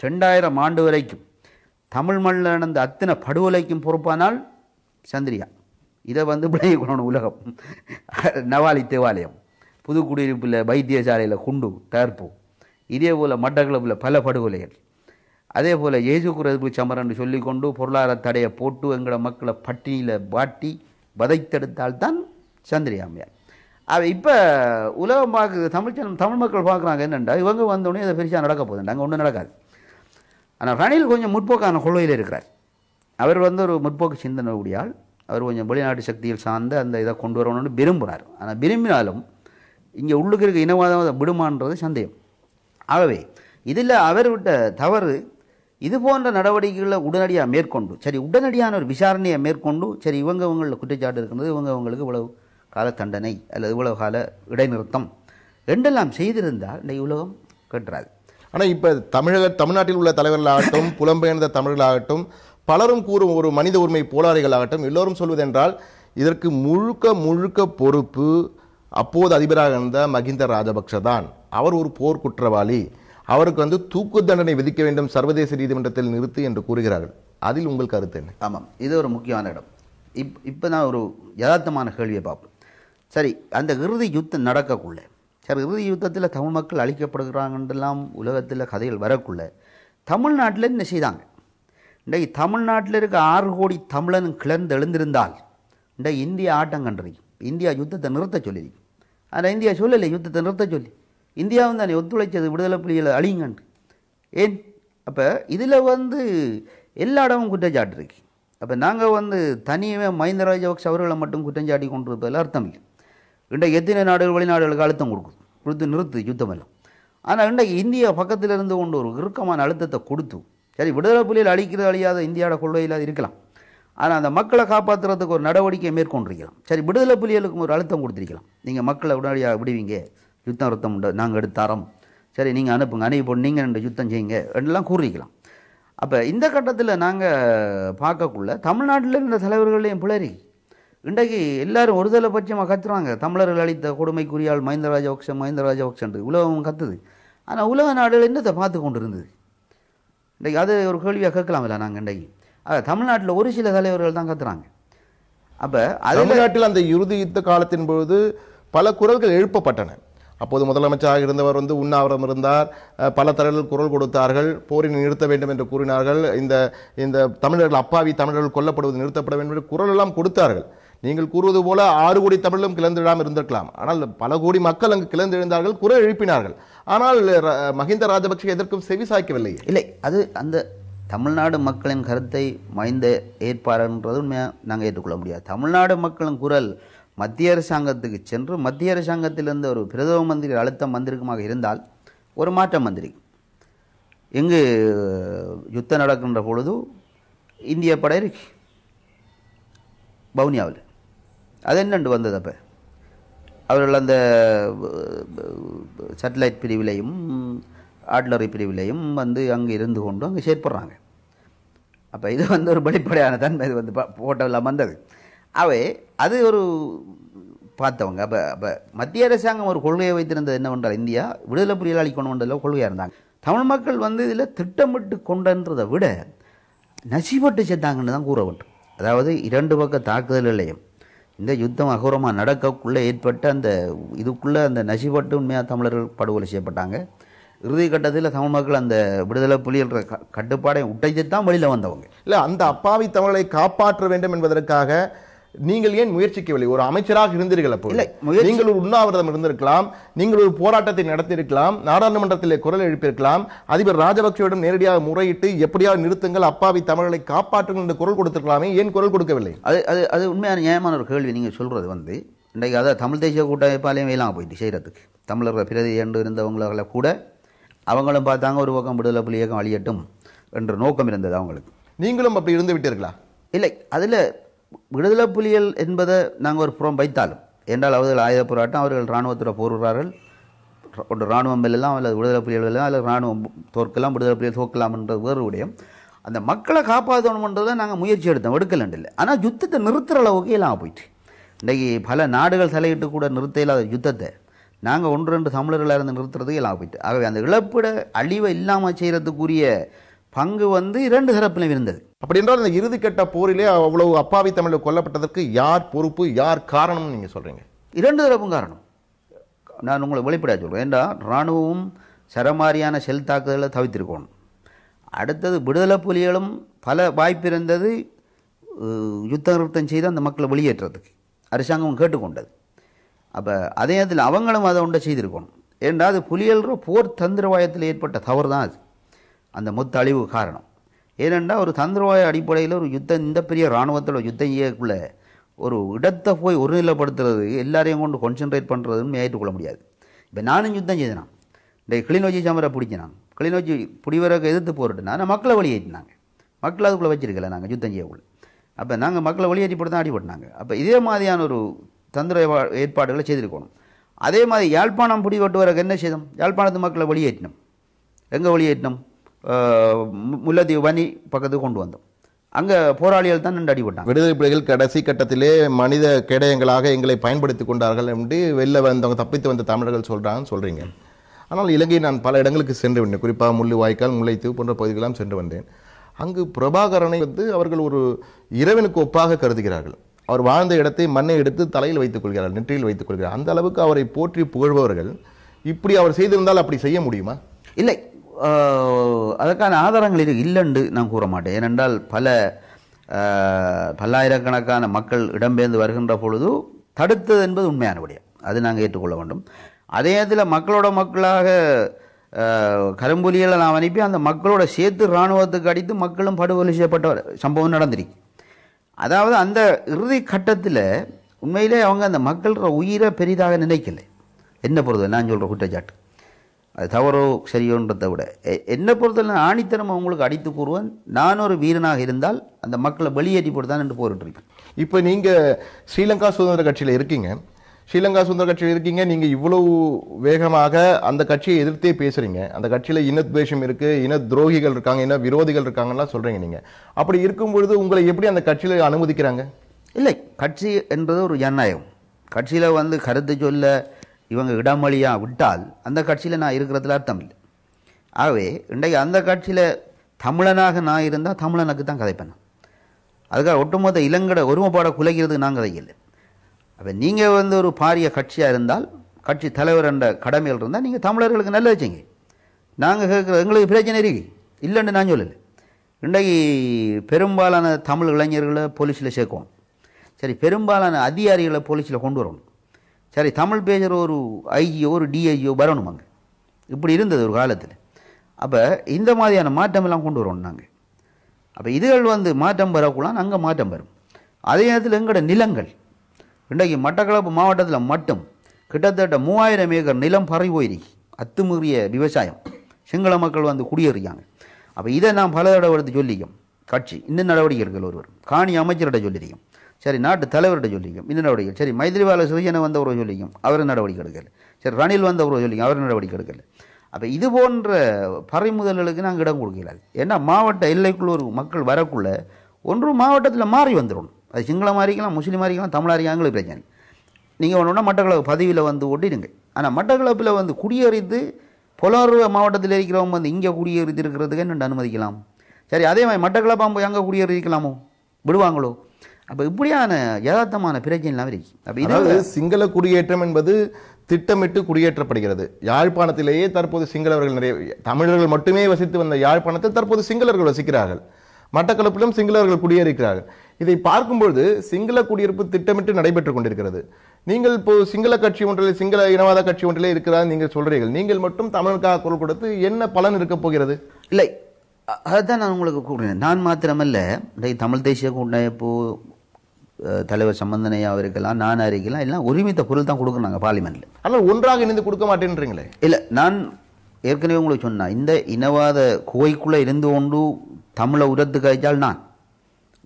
ரெண்டாயிரம் ஆண்டு வரைக்கும் தமிழ் மண்ணில் நடந்த அத்தனை படுகொலைக்கும் பொறுப்பானால் சந்திரியா இதை வந்து விளையக்கணும் உலகம் நவாலி தேவாலயம் புதுக்குடியிருப்பில் வைத்தியசாலையில் குண்டு டேர்பு இதே போல் மட்டக்களப்பில் பல படுகொலைகள் அதே போல் ஏசு குரதுக்கு சமரன் சொல்லிக்கொண்டு பொருளாதார தடையை போட்டு எங்களை மக்களை பட்டினியில் வாட்டி வதைத்தெடுத்தால்தான் சந்திரியாமையார் அவள் இப்போ உலகம் பார்க்குது தமிழ் சனம் தமிழ் மக்கள் பார்க்குறாங்க என்னென்றா இவங்க வந்தோடனே அதை பெருசாக நடக்க போதுண்டா அங்கே ஒன்றும் நடக்காது ஆனால் ரணில் கொஞ்சம் முற்போக்கான கொள்கையில் இருக்கிறார் அவர் வந்து ஒரு முற்போக்கு சிந்தனை கூடியால் அவர் கொஞ்சம் வெளிநாட்டு சக்தியில் சார்ந்து அந்த இதை கொண்டு வரணும்னு விரும்புகிறார் ஆனால் விரும்பினாலும் இங்கே உள்ளுக்கு இருக்க இனவாதம் விடுமான்றது சந்தேகம் ஆகவே இதில் அவர் விட்ட தவறு இது போன்ற நடவடிக்கைகளை உடனடியாக மேற்கொண்டு சரி உடனடியான ஒரு விசாரணையை மேற்கொண்டு சரி இவங்க இவங்களில் குற்றச்சாட்டு இருக்கிறது இவங்க இவங்களுக்கு இவ்வளவு கால தண்டனை அல்லது இவ்வளவு கால இடைநிறுத்தம் ரெண்டெல்லாம் செய்திருந்தால் இந்த உலகம் கட்டுறாது ஆனால் இப்போ தமிழக தமிழ்நாட்டில் உள்ள தலைவர்களாகட்டும் புலம்பெயர்ந்த தமிழர்களாகட்டும் பலரும் கூறும் ஒரு மனித உரிமை போலாளிகள் ஆகட்டும் எல்லோரும் சொல்வதென்றால் இதற்கு முழுக்க முழுக்க பொறுப்பு அப்போது அதிபராக இருந்த மகிந்த ராஜபக்ஷ தான் அவர் ஒரு போர்க்குற்றவாளி அவருக்கு வந்து தூக்கு தண்டனை விதிக்க வேண்டும் சர்வதேச நீதிமன்றத்தில் நிறுத்து என்று கூறுகிறார்கள் அதில் உங்கள் கருத்து என்ன ஆமாம் இது ஒரு முக்கியமான இடம் இப் இப்போ நான் ஒரு யதார்த்தமான கேள்வியை பார்ப்போம் சரி அந்த இறுதி யுத்தம் நடக்கக்குள்ளே சரி இறுதி யுத்தத்தில் தமிழ் மக்கள் அழிக்கப்படுகிறாங்கன்றெல்லாம் உலகத்தில் கதைகள் வரக்குள்ள தமிழ்நாட்டில் என்ன செய்தாங்க இன்றைக்கு தமிழ்நாட்டில் இருக்க ஆறு கோடி தமிழன் கிளர்ந்து எழுந்திருந்தால் இன்றைக்கு இந்தியா ஆட்டம் கண்டிருக்கும் இந்தியா யுத்தத்தை நிறுத்த சொல்லியிருக்கும் ஆனால் இந்தியா சொல்லலை யுத்தத்தை நிறுத்த சொல்லி இந்தியாவும் தானே ஒத்துழைச்சது விடுதலை புலிகளை அழிங்கண்டு ஏன் அப்போ இதில் வந்து எல்லா இடமும் குற்றச்சாட்டு இருக்கு அப்போ நாங்கள் வந்து தனியே மஹிந்த ராஜபக்ஷ அவர்களை மட்டும் குற்றஞ்சாட்டி கொண்டு இருப்பதில் அர்த்தம் இல்லை இன்றைக்கு எத்தனை நாடுகள் வெளிநாடுகளுக்கு அழுத்தம் கொடுக்குது கொடுத்து நிறுத்து யுத்தமெல்லாம் ஆனால் இன்றைக்கு இந்தியா பக்கத்தில் இருந்து கொண்டு ஒரு இறுக்கமான அழுத்தத்தை கொடுத்து சரி விடுதலை புலிகள் அழிக்கிறது அழியாத இந்தியாவோட கொள்கையில் இருக்கலாம் ஆனால் அந்த மக்களை காப்பாற்றுறதுக்கு ஒரு நடவடிக்கை மேற்கொண்டிருக்கலாம் சரி விடுதலை புலிகளுக்கும் ஒரு அழுத்தம் கொடுத்துருக்கலாம் நீங்கள் மக்களை உடனடியாக விடுவீங்க யுத்தம் யுத்தம் உண்டு நாங்கள் எடுத்தாரோம் சரி நீங்கள் அனுப்புங்க அனுப்பி போ நீங்கள் ரெண்டு யுத்தம் செய்யுங்க ரெண்டுலாம் கூறிக்கலாம் அப்போ இந்த கட்டத்தில் நாங்கள் பார்க்கக்குள்ள தமிழ்நாட்டில் இருந்த தலைவர்களையும் பிளறி இன்றைக்கு எல்லாரும் ஒருதலை பட்சமாக கத்துறாங்க தமிழர்கள் அளித்த கொடுமைக்குரியால் மஹிந்த ராஜபக்ஷம் மஹிந்த ராஜபக்ஷன்று உலகம் கத்துது ஆனால் உலக நாடுகள் என்னத்தை பார்த்து கொண்டு இருந்தது இன்றைக்கு அது ஒரு கேள்வியாக இல்லை நாங்கள் இன்றைக்கு தமிழ்நாட்டில் ஒரு சில தலைவர்கள் தான் கத்துறாங்க அப்போ தமிழ்நாட்டில் அந்த இறுதி யுத்த காலத்தின் பொழுது பல குரல்கள் எழுப்பப்பட்டன அப்போது முதலமைச்சராக இருந்தவர் வந்து உண்ணாவிரம் இருந்தார் பல தரவில் குரல் கொடுத்தார்கள் போரினை நிறுத்த வேண்டும் என்று கூறினார்கள் இந்த இந்த தமிழர்கள் அப்பாவி தமிழர்கள் கொல்லப்படுவது நிறுத்தப்பட வேண்டும் என்று குரல் எல்லாம் கொடுத்தார்கள் நீங்கள் கூறுவது போல ஆறு கோடி தமிழும் கிளந்திடாமல் இருந்திருக்கலாம் ஆனால் பல கோடி மக்கள் அங்கு கிளந்தெழுந்தார்கள் குரல் எழுப்பினார்கள் ஆனால் மஹிந்த ராஜபக்ஷ எதற்கும் செவி சாய்க்கவில்லை இல்லை அது அந்த தமிழ்நாடு மக்களின் கருத்தை மைந்த ஏற்பாருன்றது உண்மையாக நாங்கள் ஏற்றுக்கொள்ள முடியாது தமிழ்நாடு மக்களின் குரல் மத்திய அரசாங்கத்துக்கு சென்று மத்திய அரசாங்கத்திலிருந்து ஒரு பிரதம மந்திரி அழுத்தம் வந்திருக்குமாக இருந்தால் ஒரு மாற்றம் மந்திரி எங்கு யுத்தம் நடக்கின்ற பொழுது இந்திய படை இருக்கு பவுனியாவில் அது என்னண்டு வந்தது அப்போ அவர்கள் அந்த சேட்டலைட் பிரிவிலையும் ஆட்லரி பிரிவிலையும் வந்து அங்கே இருந்து கொண்டு அங்கே செயற்படுறாங்க அப்போ இது வந்து ஒரு வெளிப்படையான தன்மை இது வந்து போட்டோவில் வந்தது அவை அது ஒரு பார்த்தவங்க அப்போ அப்போ மத்திய அரசாங்கம் ஒரு கொள்கையை வைத்திருந்தது பண்ணுறா இந்தியா விடுதலை புலிகளாளி கொண்டு வந்ததில் கொள்கையாக இருந்தாங்க தமிழ் மக்கள் வந்து இதில் திட்டமிட்டு கொண்டன்றதை விட நசிபட்டு செத்தாங்கன்னு தான் கூற வேண்டும் அதாவது இரண்டு பக்க தாக்குதல்களையும் இந்த யுத்தம் அகோரமாக நடக்கக்குள்ளே ஏற்பட்ட அந்த இதுக்குள்ளே அந்த நசிபட்டு உண்மையாக தமிழர்கள் படுகொலை செய்யப்பட்டாங்க இறுதி கட்டத்தில் தமிழ் மக்கள் அந்த விடுதலை புலிகள் கட்டுப்பாடை உட்டைத்து தான் வெளியில் வந்தவங்க இல்லை அந்த அப்பாவி தமிழை காப்பாற்ற வேண்டும் என்பதற்காக நீங்கள் ஏன் முயற்சிக்கவில்லை ஒரு அமைச்சராக இருந்தீர்கள் அப்போ நீங்கள் ஒரு உண்ணாவிரதம் இருந்திருக்கலாம் நீங்கள் ஒரு போராட்டத்தை நடத்தியிருக்கலாம் நாடாளுமன்றத்தில் குரல் எழுப்பியிருக்கலாம் அதிபர் ராஜபக்சேவிடம் நேரடியாக முறையிட்டு எப்படியாவது நிறுத்துங்கள் அப்பாவி தமிழர்களை காப்பாற்றுங்கள் என்று குரல் கொடுத்திருக்கலாமே ஏன் குரல் கொடுக்கவில்லை அது அது அது உண்மையான நியாயமான ஒரு கேள்வி நீங்கள் சொல்கிறது வந்து இன்றைக்கு அதாவது தமிழ் தேசிய கூட்டமைப்பாலையும் வேலாம் போயிட்டு செய்கிறதுக்கு தமிழர்கள் பிரதி என்று இருந்தவங்கள கூட அவங்களும் பார்த்தாங்க ஒரு பக்கம் விடுதலை புலி இயக்கம் அழியட்டும் என்ற நோக்கம் இருந்தது அவங்களுக்கு நீங்களும் அப்படி இருந்து விட்டீர்களா இல்லை அதில் விடுதலை புலிகள் என்பதை நாங்கள் ஒரு புறம் வைத்தாலும் என்றால் அவர்கள் ஆயுத போராட்டம் அவர்கள் இராணுவத்துறை போர்கிறார்கள் ஒரு இராணுவம் எல்லாம் அல்லது விடுதலை புலிகள் எல்லாம் அல்லது இராணுவம் தோற்கலாம் விடுதலை புலிகள் தோற்கலாம் என்ற வேறு விடயம் அந்த மக்களை காப்பாற்றணுன்றதை நாங்கள் முயற்சி எடுத்தோம் எடுக்கலண்டு இல்லை ஆனால் யுத்தத்தை நிறுத்துகிற அளவுக்கு எல்லாம் போயிட்டு இன்றைக்கி பல நாடுகள் தலையிட்டு கூட நிறுத்த இல்லாத யுத்தத்தை நாங்கள் ஒன்று ரெண்டு தமிழர்களாக இருந்து நிறுத்துறதுக்கு எல்லாம் போயிட்டு ஆகவே அந்த இழப்பிட அழிவை இல்லாமல் செய்கிறதுக்குரிய பங்கு வந்து இரண்டு தரப்பிலும் இருந்தது அப்படி என்றால் இந்த இறுதிக்கட்ட போரிலே அவ்வளவு அப்பாவி தமிழர் கொல்லப்பட்டதற்கு யார் பொறுப்பு யார் காரணம்னு நீங்கள் சொல்கிறீங்க இரண்டு தரப்பும் காரணம் நான் உங்களை வெளிப்படையாக சொல்கிறேன் ஏன்டா இராணுவமும் சரமாரியான செல் தாக்குதலை தவித்திருக்கணும் அடுத்தது விடுதலை புலிகளும் பல வாய்ப்பு இருந்தது யுத்த நிறுத்தம் செய்து அந்த மக்களை வெளியேற்றுறதுக்கு அரசாங்கம் கேட்டுக்கொண்டது அப்போ அதே நேரத்தில் அவங்களும் அதை ஒன்றை செய்திருக்கணும் ஏன்டா அது புலியல்ற போர் தந்திரவாயத்தில் ஏற்பட்ட தவறு தான் அது அந்த முத்தழிவு காரணம் ஏனென்றால் ஒரு தந்திரவாய அடிப்படையில் ஒரு யுத்தம் இந்த பெரிய இராணுவத்தில் யுத்தம் இயக்குள்ள ஒரு இடத்தை போய் ஒருநிலைப்படுத்துறது எல்லாரையும் கொண்டு கான்சென்ட்ரேட் பண்ணுறதுன்னு ஏற்றுக்கொள்ள முடியாது இப்போ நானும் யுத்தம் செய்தினான் இந்த கிளிநொச்சி சமரை பிடிக்கினான் கிளிநொச்சி பிடிவரக்கு எதிர்த்து போரிட்டுனா நான் மக்களை வெளியேற்றினாங்க மக்களை அதுக்குள்ளே வச்சிருக்கல நாங்கள் யுத்தம் செய்யக்குள்ள அப்போ நாங்கள் மக்களை வெளியேற்றி போட்டு தான் அடிபட்டினாங்க அப்போ இதே மாதிரியான ஒரு தந்திர ஏற்பாடுகளை செய்திருக்கணும் அதே மாதிரி யாழ்ப்பாணம் பிடிபட்டு வரக்கு என்ன செய்தோம் யாழ்ப்பாணத்து மக்களை வெளியேற்றினோம் எங்கே வெளியேற்றினோம் முல்லதீவு வனி பக்கத்துக்கு கொண்டு வந்தோம் அங்கே போராளிகள் தான் நின்று அடிபட்டாங்க விடுதலை புலிகள் கடைசி கட்டத்திலே மனித கேடயங்களாக எங்களை பயன்படுத்தி கொண்டார்கள் என்று வெளில வந்தவங்க தப்பித்து வந்த தமிழர்கள் சொல்கிறாங்கன்னு சொல்கிறீங்க ஆனால் இலங்கை நான் பல இடங்களுக்கு சென்று வந்தேன் குறிப்பாக முள்ளு வாய்க்கால் முல்லைத்தீவு போன்ற பகுதிகளெலாம் சென்று வந்தேன் அங்கு பிரபாகரனை வந்து அவர்கள் ஒரு இறைவனுக்கு ஒப்பாக கருதுகிறார்கள் அவர் வாழ்ந்த இடத்தை மண்ணை எடுத்து தலையில் வைத்துக் கொள்கிறார் நெற்றியில் வைத்துக் கொள்கிறார் அந்த அளவுக்கு அவரை போற்றி புகழ்பவர்கள் இப்படி அவர் செய்திருந்தால் அப்படி செய்ய முடியுமா இல்லை அதற்கான ஆதாரங்கள் இது இல்லைண்டு நான் கூற மாட்டேன் ஏனென்றால் பல பல்லாயிரக்கணக்கான மக்கள் இடம்பெயர்ந்து வருகின்ற பொழுது தடுத்தது என்பது உண்மையான விடயம் அது நாங்கள் ஏற்றுக்கொள்ள வேண்டும் அதே நேரத்தில் மக்களோட மக்களாக கரும்புலிகளை நான் அனுப்பி அந்த மக்களோட சேர்த்து இராணுவத்துக்கு அடித்து மக்களும் படுகொலை செய்யப்பட்ட சம்பவம் நடந்திருக்கு அதாவது அந்த இறுதி கட்டத்தில் உண்மையிலே அவங்க அந்த மக்கள்கிற உயிரை பெரிதாக நினைக்கலை என்ன பொறுத்த நான் சொல்கிற குற்றச்சாட்டு அது தவறோ சரியோன்றதை விட என்னை பொறுத்தவரை ஆணித்தனம் அவங்களுக்கு அடித்து கூறுவேன் நான் ஒரு வீரனாக இருந்தால் அந்த மக்களை வெளியேற்றி போட்டு என்று போரிட்டுருப்பேன் இப்போ நீங்கள் ஸ்ரீலங்கா சுதந்திர கட்சியில் இருக்கீங்க ஸ்ரீலங்கா சுதந்திர கட்சியில் இருக்கீங்க நீங்கள் இவ்வளவு வேகமாக அந்த கட்சியை எதிர்த்தே பேசுகிறீங்க அந்த கட்சியில் இனத்வேஷம் இருக்குது இன துரோகிகள் இருக்காங்க இன விரோதிகள் இருக்காங்கலாம் சொல்கிறீங்க நீங்கள் அப்படி இருக்கும் பொழுது உங்களை எப்படி அந்த கட்சியில் அனுமதிக்கிறாங்க இல்லை கட்சி என்றது ஒரு ஜனநாயகம் கட்சியில் வந்து கருத்து சொல்ல இவங்க இடமொழியாக விட்டால் அந்த கட்சியில் நான் இருக்கிறதுல அர்த்தம் இல்லை ஆகவே இன்றைக்கு அந்த கட்சியில் தமிழனாக நான் இருந்தால் தமிழனுக்கு தான் கதைப்பேன் அதுக்காக ஒட்டுமொத்த இளங்கட ஒருமைப்பாடை குலைகிறது நான் கதைக்கல அப்போ நீங்கள் வந்து ஒரு பாரிய கட்சியாக இருந்தால் கட்சி தலைவர் என்ற கடமையில் இருந்தால் நீங்கள் தமிழர்களுக்கு நல்ல வச்சுங்க நாங்கள் கேட்குற எங்களுக்கு பிரச்சனை இருக்கு இல்லைன்னு நான் சொல்லலை இன்றைக்கு பெரும்பாலான தமிழ் இளைஞர்களை போலீஸில் சேர்க்குவோம் சரி பெரும்பாலான அதிகாரிகளை போலீஸில் கொண்டு வரணும் சரி தமிழ் பேசுகிற ஒரு ஐஜியோ ஒரு டிஐஜியோ வரணும் அங்கே இப்படி இருந்தது ஒரு காலத்தில் அப்போ இந்த மாதிரியான மாற்றமெல்லாம் கொண்டு வரோம் நாங்கள் அப்போ இதுகள் வந்து மாற்றம் வரக்குள்ளான் அங்கே மாற்றம் வரும் அதே நேரத்தில் எங்களோட நிலங்கள் இன்றைக்கு மட்டக்களப்பு மாவட்டத்தில் மட்டும் கிட்டத்தட்ட மூவாயிரம் ஏக்கர் நிலம் பரவி போயிருக்கு அத்துமீறிய விவசாயம் சிங்கள மக்கள் வந்து குடியேறியாங்க அப்போ இதை நான் பல தடவை எடுத்து சொல்லிக்கும் கட்சி இந்த நடவடிக்கை எடுக்கல ஒருவர் காணி அமைச்சர்கிட்ட சொல்லியிருக்கோம் சரி நாட்டு தலைவர்கிட்ட சொல்லிக்கும் இந்த நடவடிக்கை சரி மைத்ரிபால சிவசேனா வந்த ஒரு சொல்லிக்கும் அவர் நடவடிக்கை எடுக்கல சரி ரணில் வந்த ஒரு சொல்லிக்கும் அவர் நடவடிக்கை எடுக்கல அப்போ இது போன்ற பறைமுதல்களுக்கு நாங்கள் இடம் கொடுக்கல ஏன்னா மாவட்ட எல்லைக்குள்ள ஒரு மக்கள் வரக்குள்ள ஒன்று மாவட்டத்தில் மாறி வந்துடும் அது சிங்கள மாறிக்கலாம் முஸ்லீம் மாறிக்கலாம் தமிழாரிக்காங்களும் பிரச்சனை நீங்கள் ஒன்று மட்டக்களப்பு பதவியில் வந்து ஒட்டிடுங்க ஆனால் மட்டக்களப்பில் வந்து குடியேறித்து பொலாறு மாவட்டத்தில் இருக்கிறவங்க வந்து இங்கே குடியேறித்து இருக்கிறதுக்கு என்னென்று அனுமதிக்கலாம் சரி அதே மாதிரி மட்டக்களப்பாக போய் அங்கே குடியேறி இருக்கலாமோ விடுவாங்களோ அப்போ இப்படியான யதார்த்தமான பிரச்சனைலாம் இருக்கு அப்போ இதாவது சிங்கள குடியேற்றம் என்பது திட்டமிட்டு குடியேற்றப்படுகிறது யாழ்ப்பாணத்திலேயே தற்போது சிங்களவர்கள் நிறைய தமிழர்கள் மட்டுமே வசித்து வந்த யாழ்ப்பாணத்தில் தற்போது சிங்களர்கள் வசிக்கிறார்கள் மட்டக்களப்பிலும் சிங்களவர்கள் குடியேறிக்கிறார்கள் இதை பார்க்கும்பொழுது சிங்கள குடியிருப்பு திட்டமிட்டு நடைபெற்றுக் கொண்டிருக்கிறது நீங்கள் இப்போ சிங்கள கட்சி ஒன்றில் சிங்கள இனவாத கட்சி ஒன்றிலே இருக்கிறதா நீங்கள் சொல்கிறீர்கள் நீங்கள் மட்டும் தமிழுக்காக குரல் கொடுத்து என்ன பலன் இருக்க போகிறது இல்லை அதுதான் நான் உங்களுக்கு கூறுகிறேன் நான் மாத்திரமல்ல தமிழ் தேசிய இப்போது தலைவர் சம்பந்தனையாக இருக்கலாம் நான் அறிக்கலாம் எல்லாம் ஒருமித்த பொருள் தான் கொடுக்குறாங்க பார்லிமெண்ட்டில் ஆனால் ஒன்றாக இணைந்து கொடுக்க மாட்டேன்றீங்களே இல்லை நான் ஏற்கனவே உங்களுக்கு சொன்னேன் இந்த இனவாத குகைக்குள்ளே இருந்து கொண்டு தமிழை உரத்து கதைச்சால் நான்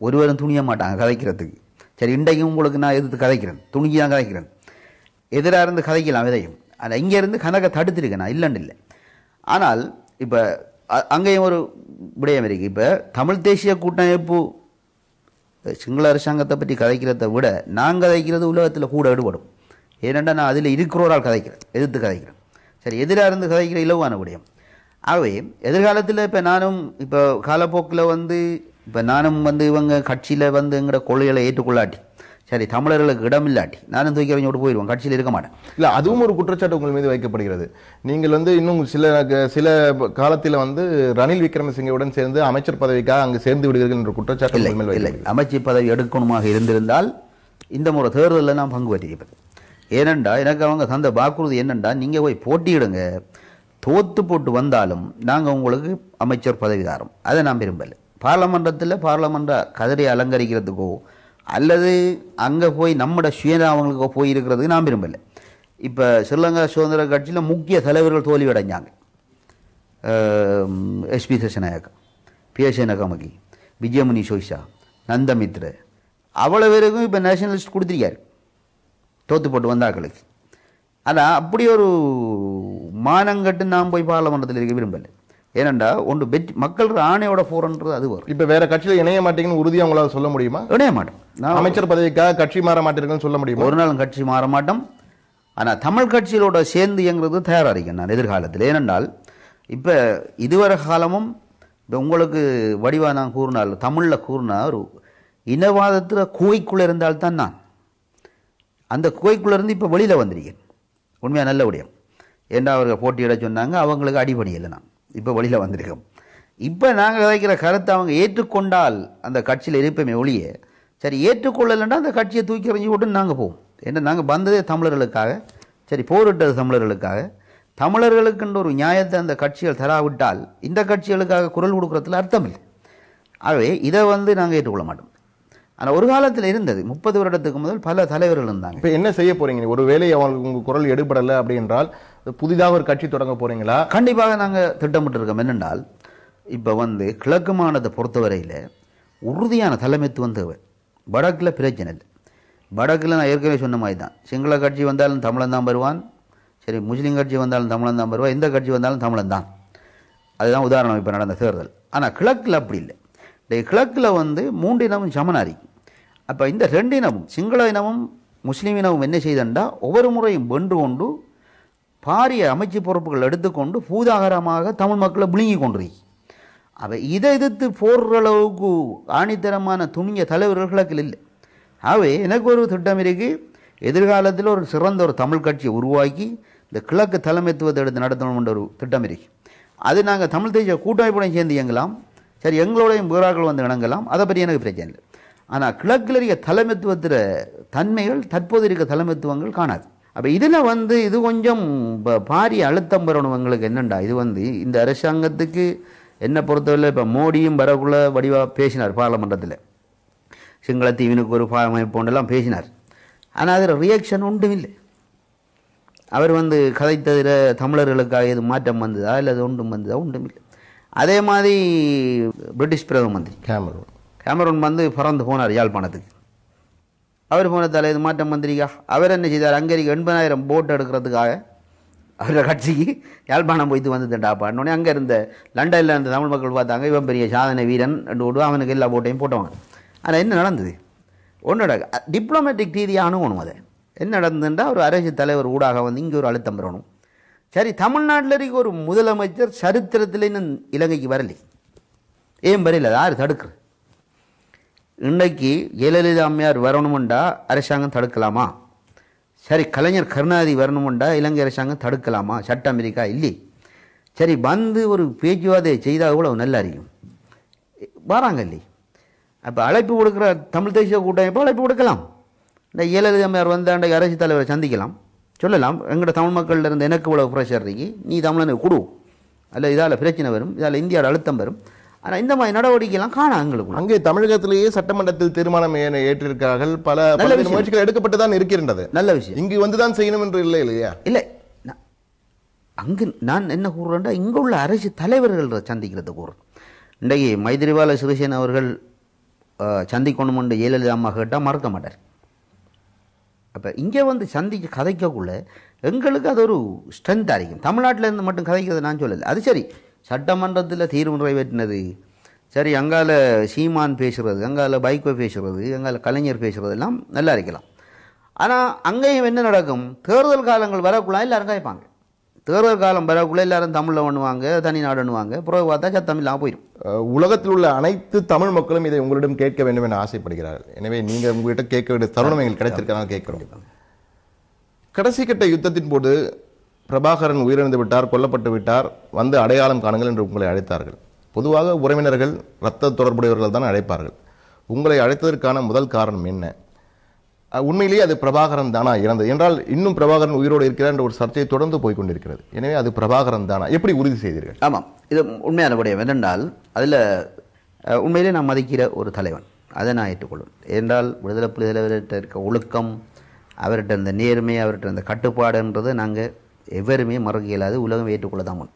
ஒருவரும் துணிய மாட்டாங்க கதைக்கிறதுக்கு சரி இன்றைக்கும் உங்களுக்கு நான் எதிர்த்து கதைக்கிறேன் துணிக்கு தான் கதைக்கிறேன் எதிராக இருந்து கதைக்கலாம் விதையும் ஆனால் இங்கேருந்து கணக்கை தடுத்துருக்கேன் நான் இல்லைன்னு இல்லை ஆனால் இப்போ அங்கேயும் ஒரு விடயம் இருக்குது இப்போ தமிழ் தேசிய கூட்டமைப்பு சிங்கள அரசாங்கத்தை பற்றி கதைக்கிறத விட நான் கதைக்கிறது உலகத்தில் கூட ஈடுபடும் ஏனென்றால் நான் அதில் இருக்கிறோரால் கதைக்கிறேன் எதிர்த்து கதைக்கிறேன் சரி எதிராக இருந்து கதைக்கிற இலவான விடயம் ஆகவே எதிர்காலத்தில் இப்போ நானும் இப்போ காலப்போக்கில் வந்து இப்போ நானும் வந்து இவங்க கட்சியில் வந்து எங்களோட கொள்கைகளை ஏற்றுக்கொள்ளாட்டி சரி தமிழர்களுக்கு இடம் இல்லாட்டி நானும் தூக்கி அறிஞ்சோடு போயிடுவோம் கட்சியில் இருக்க மாட்டேன் இல்லை அதுவும் ஒரு குற்றச்சாட்டு உங்கள் மீது வைக்கப்படுகிறது நீங்கள் வந்து இன்னும் சில சில காலத்தில் வந்து ரணில் விக்ரமசிங்கவுடன் சேர்ந்து அமைச்சர் பதவிக்காக அங்கு சேர்ந்து விடுகிறீர்கள் என்ற குற்றச்சாட்டு இல்லை இல்லை அமைச்சர் பதவி எடுக்கணுமாக இருந்திருந்தால் இந்த முறை தேர்தலில் நான் பங்கு பெற்றிருப்பேன் ஏனெண்டா எனக்கு அவங்க தந்த வாக்குறுதி என்னென்றா நீங்கள் போய் போட்டியிடுங்க தோத்து போட்டு வந்தாலும் நாங்கள் உங்களுக்கு அமைச்சர் பதவி தாரோம் அதை நான் விரும்பலை பாராளுமன்றத்தில் பாராளுமன்ற கதிரை அலங்கரிக்கிறதுக்கோ அல்லது அங்கே போய் நம்மட அவங்களுக்கு போய் இருக்கிறதுக்கு நான் விரும்பலை இப்போ ஸ்ரீலங்கா சுதந்திர கட்சியில் முக்கிய தலைவர்கள் தோல்வி அடைஞ்சாங்க எஸ்பி சேஷநாயக்கா பி எஸ் நகமகி விஜயமணி சோய்ஷா நந்தமித்ர அவ்வளோ பேருக்கும் இப்போ நேஷனலிஸ்ட் கொடுத்துருக்காரு தோத்து போட்டு வந்தாக்களுக்கு ஆனால் அப்படி ஒரு மானங்கட்டு நான் போய் பார்லமன்றத்தில் இருக்க விரும்பலை ஏனண்டா ஒன்று வெற்றி மக்கள் ஆணையோட போறன்றது அது வரும் இப்போ வேற கட்சியில் இணைய மாட்டேங்கன்னு உறுதியாக உங்களால் சொல்ல முடியுமா இணைய மாட்டேன் நான் அமைச்சர் பதவிக்காக கட்சி மாற மாட்டேங்கன்னு சொல்ல முடியுமா ஒரு நாளும் கட்சி மாற மாட்டோம் ஆனால் தமிழ் கட்சிகளோட சேர்ந்து இயங்குறது தயாராக நான் எதிர்காலத்தில் ஏனென்றால் இப்போ இதுவரை காலமும் இப்போ உங்களுக்கு வடிவாக நான் கூறினால் தமிழில் கூறினா ஒரு இனவாதத்தில் குகைக்குள்ளே இருந்தால்தான் நான் அந்த குகைக்குள்ளேருந்து இப்போ வெளியில் வந்திருக்கேன் உண்மையாக நல்ல விடயம் ஏண்டா அவர்கள் போட்டியிட சொன்னாங்க அவங்களுக்கு அடிபடி இல்லை நான் இப்போ வழியில் வந்திருக்கோம் இப்போ நாங்கள் விதைக்கிற கருத்தை அவங்க ஏற்றுக்கொண்டால் அந்த கட்சியில் இருப்பமே ஒழிய சரி ஏற்றுக்கொள்ளலைன்னா அந்த கட்சியை தூக்கி எறிஞ்சு விட்டு நாங்கள் போவோம் ஏன்னா நாங்கள் வந்ததே தமிழர்களுக்காக சரி போரிட்டது தமிழர்களுக்காக தமிழர்களுக்குன்ற ஒரு நியாயத்தை அந்த கட்சிகள் தராவிட்டால் இந்த கட்சிகளுக்காக குரல் கொடுக்குறதுல அர்த்தம் இல்லை ஆகவே இதை வந்து நாங்கள் ஏற்றுக்கொள்ள மாட்டோம் ஆனால் ஒரு காலத்தில் இருந்தது முப்பது வருடத்துக்கு முதல் பல தலைவர்கள் இருந்தாங்க இப்போ என்ன செய்ய போகிறீங்க ஒரு வேலை அவங்களுக்கு உங்கள் குரல் எடுபடலை அப்படின்றால் புதிதாக ஒரு கட்சி தொடங்க போறீங்களா கண்டிப்பாக நாங்கள் திட்டமிட்டு இருக்கோம் என்னென்றால் இப்போ வந்து கிழக்கு மாநிலத்தை பொறுத்தவரையில் உறுதியான தலைமைத்துவம் தேவை வடக்கில் பிரச்சனை இல்லை வடக்கில் நான் ஏற்கனவே சொன்ன மாதிரி தான் சிங்கள கட்சி வந்தாலும் தமிழன் தான் வருவான் சரி முஸ்லீம் கட்சி வந்தாலும் தமிழன் தான் வருவான் எந்த கட்சி வந்தாலும் தமிழன் தான் அதுதான் உதாரணம் இப்போ நடந்த தேர்தல் ஆனால் கிழக்கில் அப்படி இல்லை இந்த கிழக்கில் வந்து மூன்று இனமும் சமனாரி அப்போ இந்த ரெண்டு இனமும் சிங்கள இனமும் முஸ்லீம் இனமும் என்ன செய்தண்டா ஒவ்வொரு முறையும் வென்று கொண்டு பாரிய அமைச்சு பொறுப்புகள் எடுத்துக்கொண்டு பூதாகரமாக தமிழ் மக்களை விழுங்கி கொண்டிருக்கு அவை இதை எதிர்த்து போடுற அளவுக்கு ஆணித்தரமான துணிய தலைவர்கள் இல்லை ஆகவே எனக்கு ஒரு திட்டம் இருக்கு எதிர்காலத்தில் ஒரு சிறந்த ஒரு தமிழ் கட்சியை உருவாக்கி இந்த கிழக்கு தலைமைத்துவத்தை எடுத்து நடத்தணும் என்ற ஒரு திட்டம் இருக்குது அது நாங்கள் தமிழ் தேசிய கூட்டமைப்புடன் சேர்ந்து இயங்கலாம் சரி எங்களுடைய வீராக்கள் வந்து இணங்கலாம் அதை பற்றி எனக்கு பிரச்சனை இல்லை ஆனால் கிழக்கில் இருக்க தலைமைத்துவத்திற தன்மைகள் தற்போது இருக்க தலைமைத்துவங்கள் காணாது அப்போ இதில் வந்து இது கொஞ்சம் பாரி அழுத்தம் வரணும் எங்களுக்கு என்னண்டா இது வந்து இந்த அரசாங்கத்துக்கு என்னை பொறுத்தவரை இப்போ மோடியும் வரக்குள்ள வடிவாக பேசினார் பார்லமெண்டத்தில் சிங்கள தீவினுக்கு ஒரு அமைப்போண்டெல்லாம் பேசினார் ஆனால் அதில் ரியாக்ஷன் ஒன்றும் இல்லை அவர் வந்து கதைத்ததில் தமிழர்களுக்காக எது மாற்றம் வந்ததா இல்லை அது ஒன்றும் வந்ததா ஒன்றும் இல்லை அதே மாதிரி பிரிட்டிஷ் பிரதம மந்திரி கேமரூன் கேமரூன் வந்து பறந்து போனார் யாழ்ப்பாணத்துக்கு அவர் போன இது மாற்றம் மந்திரிகா அவர் என்ன செய்தார் அங்கேருக்கு எண்பதாயிரம் போட் எடுக்கிறதுக்காக அவர் கட்சிக்கு யாழ்ப்பாணம் போய்த்து வந்துட்டேன்டாப்பாடனோடனே அங்கே இருந்த லண்டனில் இருந்த தமிழ் மக்கள் பார்த்தாங்க இவன் பெரிய சாதனை வீரன் ரெண்டு விடுவா அவனுக்கு எல்லா போட்டையும் போட்டவன் ஆனால் என்ன நடந்தது ஒன்றோட டிப்ளமேட்டிக் ரீதியாக அணுகணும் அதை என்ன நடந்ததுன்றா ஒரு அரசு தலைவர் ஊடாக வந்து இங்கே ஒரு அழுத்தம் பெறணும் சரி தமிழ்நாட்டில் இருக்க ஒரு முதலமைச்சர் சரித்திரத்தில் இன்னும் இலங்கைக்கு வரலை ஏன் வரையில் யார் தடுக்கிறது இன்றைக்கு ஜெயலலிதா அம்மையார் வரணுமெண்டா அரசாங்கம் தடுக்கலாமா சரி கலைஞர் கருணாநிதி வரணுமெண்டா இலங்கை அரசாங்கம் தடுக்கலாமா சட்ட அமெரிக்கா இல்லை சரி வந்து ஒரு பேச்சுவார்த்தை செய்தால் கூட நல்லா அறியும் வராங்க இல்லை அப்போ அழைப்பு கொடுக்குற தமிழ் தேசிய கூட்டமைப்பு அழைப்பு கொடுக்கலாம் இந்த ஜெயலலிதா அம்மையார் வந்து அன்றைக்கு அரசு தலைவரை சந்திக்கலாம் சொல்லலாம் எங்கள்கிட்ட தமிழ் மக்கள்ல இருந்து எனக்கு இவ்வளோ ப்ரெஷர் இருக்கு நீ தமிழனுக்கு கொடு அல்ல இதால் பிரச்சனை வரும் இதால் இந்தியாவில் அழுத்தம் வரும் ஆனால் இந்த மாதிரி நடவடிக்கைலாம் காணும் எங்களுக்கு அங்கே தமிழகத்திலேயே சட்டமன்றத்தில் தீர்மானம் ஏற்றிருக்கிறார்கள் பல நல்ல முயற்சிகள் எடுக்கப்பட்டு தான் இருக்கின்றது நல்ல விஷயம் இங்கு வந்து தான் செய்யணும் என்று இல்லை இல்லையா இல்லை அங்கு நான் என்ன கூறுறேன்டா இங்கே உள்ள அரசு தலைவர்கள் சந்திக்கிறது கூறுறேன் இன்றைக்கு மைத்திரிபால சிவசேன அவர்கள் சந்திக்கணும் என்று ஜெயலலிதா அம்மா கேட்டால் மறக்க மாட்டார் அப்போ இங்கே வந்து சந்திக்க கதைக்கக்குள்ள எங்களுக்கு அது ஒரு ஸ்ட்ரென்த்தாக இருக்கும் தமிழ்நாட்டிலேருந்து மட்டும் கதைக்கிறது நான் சொல்லலை அது சரி சட்டமன்றத்தில் தீர்வு நிறைவேற்றினது சரி அங்கால சீமான் பேசுகிறது அங்கால பைக்கோ பேசுகிறது அங்கால கலைஞர் எல்லாம் நல்லா இருக்கலாம் ஆனால் அங்கேயும் என்ன நடக்கும் தேர்தல் காலங்கள் வரக்குள்ள எல்லாரும் கேட்பாங்க தேர்தல் காலம் வரக்குள்ளே எல்லாரும் தமிழில் பண்ணுவாங்க தனி நாடுன்னுவாங்க பிறகு பார்த்தா சத்தம் இல்லாமல் போயிடும் உலகத்தில் உள்ள அனைத்து தமிழ் மக்களும் இதை உங்களிடம் கேட்க வேண்டும் என ஆசைப்படுகிறார்கள் எனவே நீங்கள் உங்கள்கிட்ட கேட்க வேண்டிய தருணம் எங்களுக்கு கிடைத்திருக்கிறாங்க கேட்குறோம் கடைசி கட்ட யுத்தத்தின் போது பிரபாகரன் உயிரிழந்து விட்டார் கொல்லப்பட்டு விட்டார் வந்து அடையாளம் காணுங்கள் என்று உங்களை அழைத்தார்கள் பொதுவாக உறவினர்கள் இரத்த தொடர்புடையவர்கள் தான் அழைப்பார்கள் உங்களை அழைத்ததற்கான முதல் காரணம் என்ன உண்மையிலேயே அது பிரபாகரன் தானா இறந்தது என்றால் இன்னும் பிரபாகரன் உயிரோடு இருக்கிறார் என்ற ஒரு சர்ச்சை தொடர்ந்து போய் கொண்டிருக்கிறது எனவே அது பிரபாகரன் தானா எப்படி உறுதி செய்தீர்கள் ஆமாம் இது உண்மையான விடயம் என்னென்றால் அதில் உண்மையிலே நான் மதிக்கிற ஒரு தலைவன் அதை நான் ஏற்றுக்கொள்வேன் என்றால் விடுதலை புலிதலைவர்கிட்ட இருக்க ஒழுக்கம் அவர்கிட்ட இருந்த நேர்மை அவர்கிட்ட இருந்த கட்டுப்பாடுன்றது நாங்கள் எவருமே மறக்க இயலாது உலகம் ஏற்றுக்கொள்ளதாமல்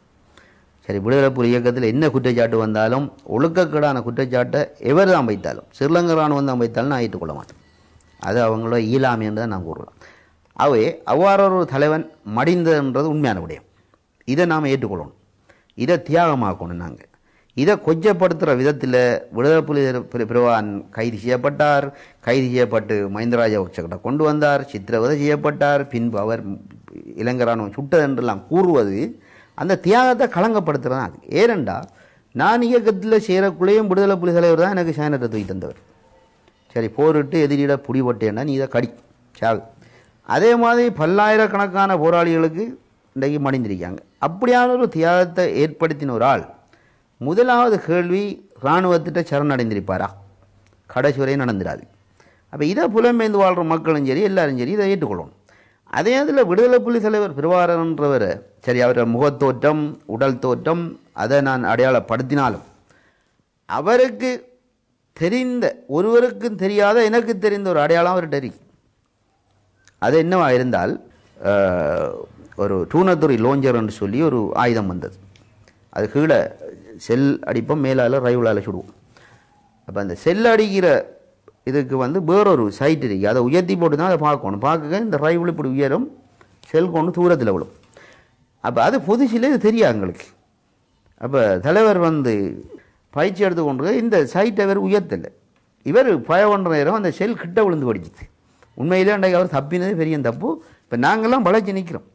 சரி விடுதலை புலி இயக்கத்தில் என்ன குற்றச்சாட்டு வந்தாலும் ஒழுக்கக்கடான குற்றச்சாட்டை எவர் தான் அமைத்தாலும் ஸ்ரீலங்கா ராணுவம் தான் வைத்தாலும் நான் ஏற்றுக்கொள்ள மாட்டேன் அது அவங்களோட இயலாமை தான் நான் கூறலாம் அவை அவ்வாறொரு தலைவன் மடிந்ததுன்றது உண்மையான விடயம் இதை நாம் ஏற்றுக்கொள்ளணும் இதை தியாகமாக்கணும் நாங்கள் இதை கொச்சப்படுத்துகிற விதத்தில் விடுதலை புலி பிரிவான் கைது செய்யப்பட்டார் கைது செய்யப்பட்டு மஹிந்தராஜா உச்சக்கிட்ட கொண்டு வந்தார் சித்திரவதை செய்யப்பட்டார் பின்பு அவர் இளைஞரானவன் சுட்டதென்றெல்லாம் சுட்டது என்றெல்லாம் கூறுவது அந்த தியாகத்தை களங்கப்படுத்துகிறது அது ஏனென்றால் நான் இயக்கத்தில் செய்கிறக்குள்ளேயும் விடுதலை புலி தலைவர் தான் எனக்கு சேனத்தை தூக்கி தந்தவர் சரி போரிட்டு எதிரிட புடிபட்டேன்னா நீ இதை கடி சாகு அதே மாதிரி பல்லாயிரக்கணக்கான போராளிகளுக்கு இன்றைக்கு மடிந்திருக்காங்க அப்படியான ஒரு தியாகத்தை ஏற்படுத்தின ஒரு ஆள் முதலாவது கேள்வி இராணுவத்திட்ட சரணடைந்திருப்பாரா கடைசி வரையும் நடந்துடாது அப்போ இதை புலம்பெய்ந்து வாழ்கிற மக்களும் சரி எல்லாரும் சரி இதை ஏற்றுக்கொள்ளணும் அதே அதில் விடுதலை புலி தலைவர் பெருவாரன்றவர் சரி அவரோட முகத்தோற்றம் உடல் தோற்றம் அதை நான் அடையாளப்படுத்தினாலும் அவருக்கு தெரிந்த ஒருவருக்கும் தெரியாத எனக்கு தெரிந்த ஒரு அடையாளம் அவர்கிட்ட இருக்கு அது என்னவா இருந்தால் ஒரு டூனத்துறை லோஞ்சர் என்று சொல்லி ஒரு ஆயுதம் வந்தது அது கீழே செல் அடிப்போம் மேலால் ரைவுலால் சுடுவோம் அப்போ அந்த செல் அடிக்கிற இதுக்கு வந்து வேறொரு சைட் இருக்குது அதை உயர்த்தி போட்டு தான் அதை பார்க்கணும் பார்க்க இந்த ரைவில் இப்படி உயரும் செல் கொண்டு தூரத்தில் விழும் அப்போ அது புதுசில் இது தெரியாது எங்களுக்கு அப்போ தலைவர் வந்து பயிற்சி எடுத்து கொண்டு இந்த சைட்டை வேறு உயர்த்தலை இவர் பய ஒன்ற நேரம் அந்த செல் கிட்ட விழுந்து படிச்சுது உண்மையிலே அன்றைக்கு அவர் தப்பினது பெரிய தப்பு இப்போ நாங்கள்லாம் வளைச்சி நிற்கிறோம்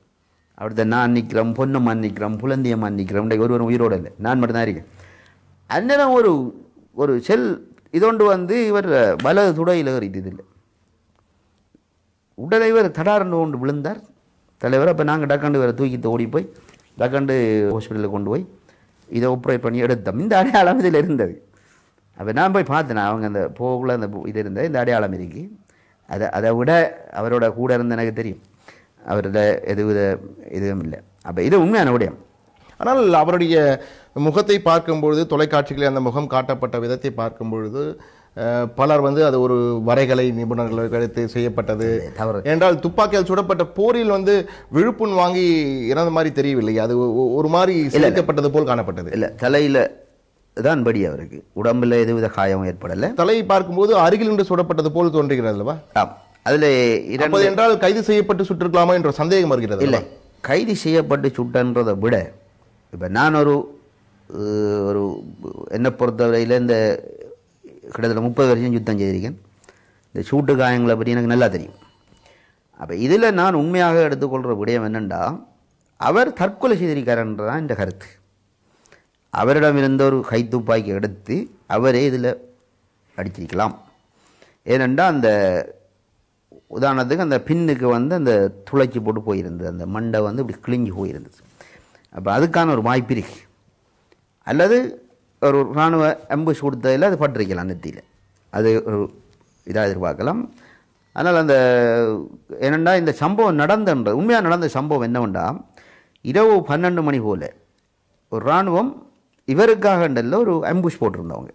அப்படித்த நான் நிற்கிறோம் பொண்ணு மன்னிக்கிறோம் புலந்தைய மன்னிக்கிறோம் ஒருவரும் உயிரோடு இல்லை நான் மட்டும்தான் இருக்கேன் அந்நேரம் ஒரு ஒரு செல் இதோண்டு வந்து இவர் பல துடையில் இல்லை உடலை இவர் தடாரண்டு கொண்டு விழுந்தார் தலைவர் அப்போ நாங்கள் டக்காண்டு வேறு தூக்கி ஓடி போய் டக்காண்டு ஹாஸ்பிட்டலில் கொண்டு போய் இதை ஒப்ரேட் பண்ணி எடுத்தோம் இந்த அடையாளம் இதில் இருந்தது அப்போ நான் போய் பார்த்தேன் அவங்க அந்த போகக்குள்ள அந்த இது இருந்தது இந்த அடையாளம் இருக்குது அதை அதை விட அவரோட கூட இருந்த எனக்கு தெரியும் அவரது எதுவித இதுவும் இல்லை அப்போ இது உண்மையான விடயம் ஆனால் அவருடைய முகத்தை பார்க்கும்பொழுது தொலைக்காட்சிகளில் அந்த முகம் காட்டப்பட்ட விதத்தை பார்க்கும்பொழுது பலர் வந்து அது ஒரு வரைகலை நிபுணர்கள் கழித்து செய்யப்பட்டது என்றால் துப்பாக்கியால் சுடப்பட்ட போரில் வந்து விழுப்புண் வாங்கி இறந்த மாதிரி தெரியவில்லை அது ஒரு மாதிரி சேர்க்கப்பட்டது போல் காணப்பட்டது இல்லை தலையில் தான் படி அவருக்கு உடம்புல எதுவித காயம் ஏற்படலை தலையை பார்க்கும்போது அருகில் நின்று சுடப்பட்டது போல் தோன்றுகிறது அல்லவா ஆமாம் அதில் இரண்டு என்றால் கைது செய்யப்பட்டு சுட்டிருக்கலாமா என்ற சந்தேகம் வருகிறது இல்லை கைது செய்யப்பட்டு சுட்டன்றதை விட இப்போ நான் ஒரு ஒரு என்னை பொறுத்தவரையில் இந்த கிட்டத்தட்ட முப்பது வருஷம் சுத்தம் செய்திருக்கேன் இந்த சூட்டு காயங்களை பற்றி எனக்கு நல்லா தெரியும் அப்போ இதில் நான் உண்மையாக எடுத்துக்கொள்கிற விடயம் என்னென்னா அவர் தற்கொலை செய்திருக்காருன்றது தான் இந்த கருத்து அவரிடம் இருந்த ஒரு கை துப்பாக்கி எடுத்து அவரே இதில் அடிச்சிருக்கலாம் ஏனென்றால் அந்த உதாரணத்துக்கு அந்த பின்னுக்கு வந்து அந்த துளைச்சி போட்டு போயிருந்தது அந்த மண்டை வந்து இப்படி கிழிஞ்சு போயிருந்தது அப்போ அதுக்கான ஒரு வாய்ப்பு அல்லது ஒரு இராணுவ அம்புஷ் கொடுத்ததில் அது பட்டிருக்கலாம் நெத்தியில் அது ஒரு இதாக எதிர்பார்க்கலாம் அதனால் அந்த என்னென்னா இந்த சம்பவம் நடந்தன்ற உண்மையாக நடந்த சம்பவம் என்னவென்றால் இரவு பன்னெண்டு மணி போல் ஒரு இராணுவம் இல்லை ஒரு அம்புஷ் போட்டிருந்தவங்க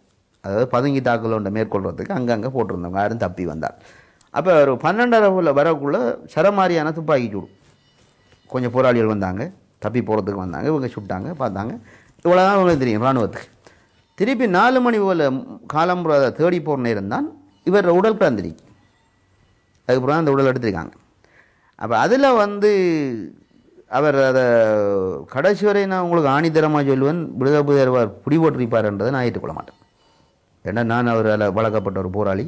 அதாவது பதுங்கி தாக்குதல் ஒன்றை மேற்கொள்கிறதுக்கு அங்கங்கே போட்டிருந்தவங்க யாரும் தப்பி வந்தார் அப்போ ஒரு பன்னெண்டரை வரக்குள்ளே சரமாரியான துப்பாக்கி சூடு கொஞ்சம் போராளிகள் வந்தாங்க தப்பி போகிறதுக்கு வந்தாங்க இவங்க சுட்டாங்க பார்த்தாங்க இவ்வளோதான் இவங்களுக்கு தெரியும் இராணுவத்துக்கு திருப்பி நாலு மணி போல் காலம்புற தேடி போகிற நேரம் தான் இவர் உடல் பிறந்திருக்கு அதுக்கப்புறம் அந்த உடல் எடுத்திருக்காங்க அப்போ அதில் வந்து அவர் அதை கடைசி வரை நான் உங்களுக்கு ஆணித்தரமாக சொல்லுவேன் விடுதலை புதர்வார் என்றதை நான் ஏற்றுக்கொள்ள மாட்டேன் ஏன்னா நான் அவர் அதில் வழக்கப்பட்ட ஒரு போராளி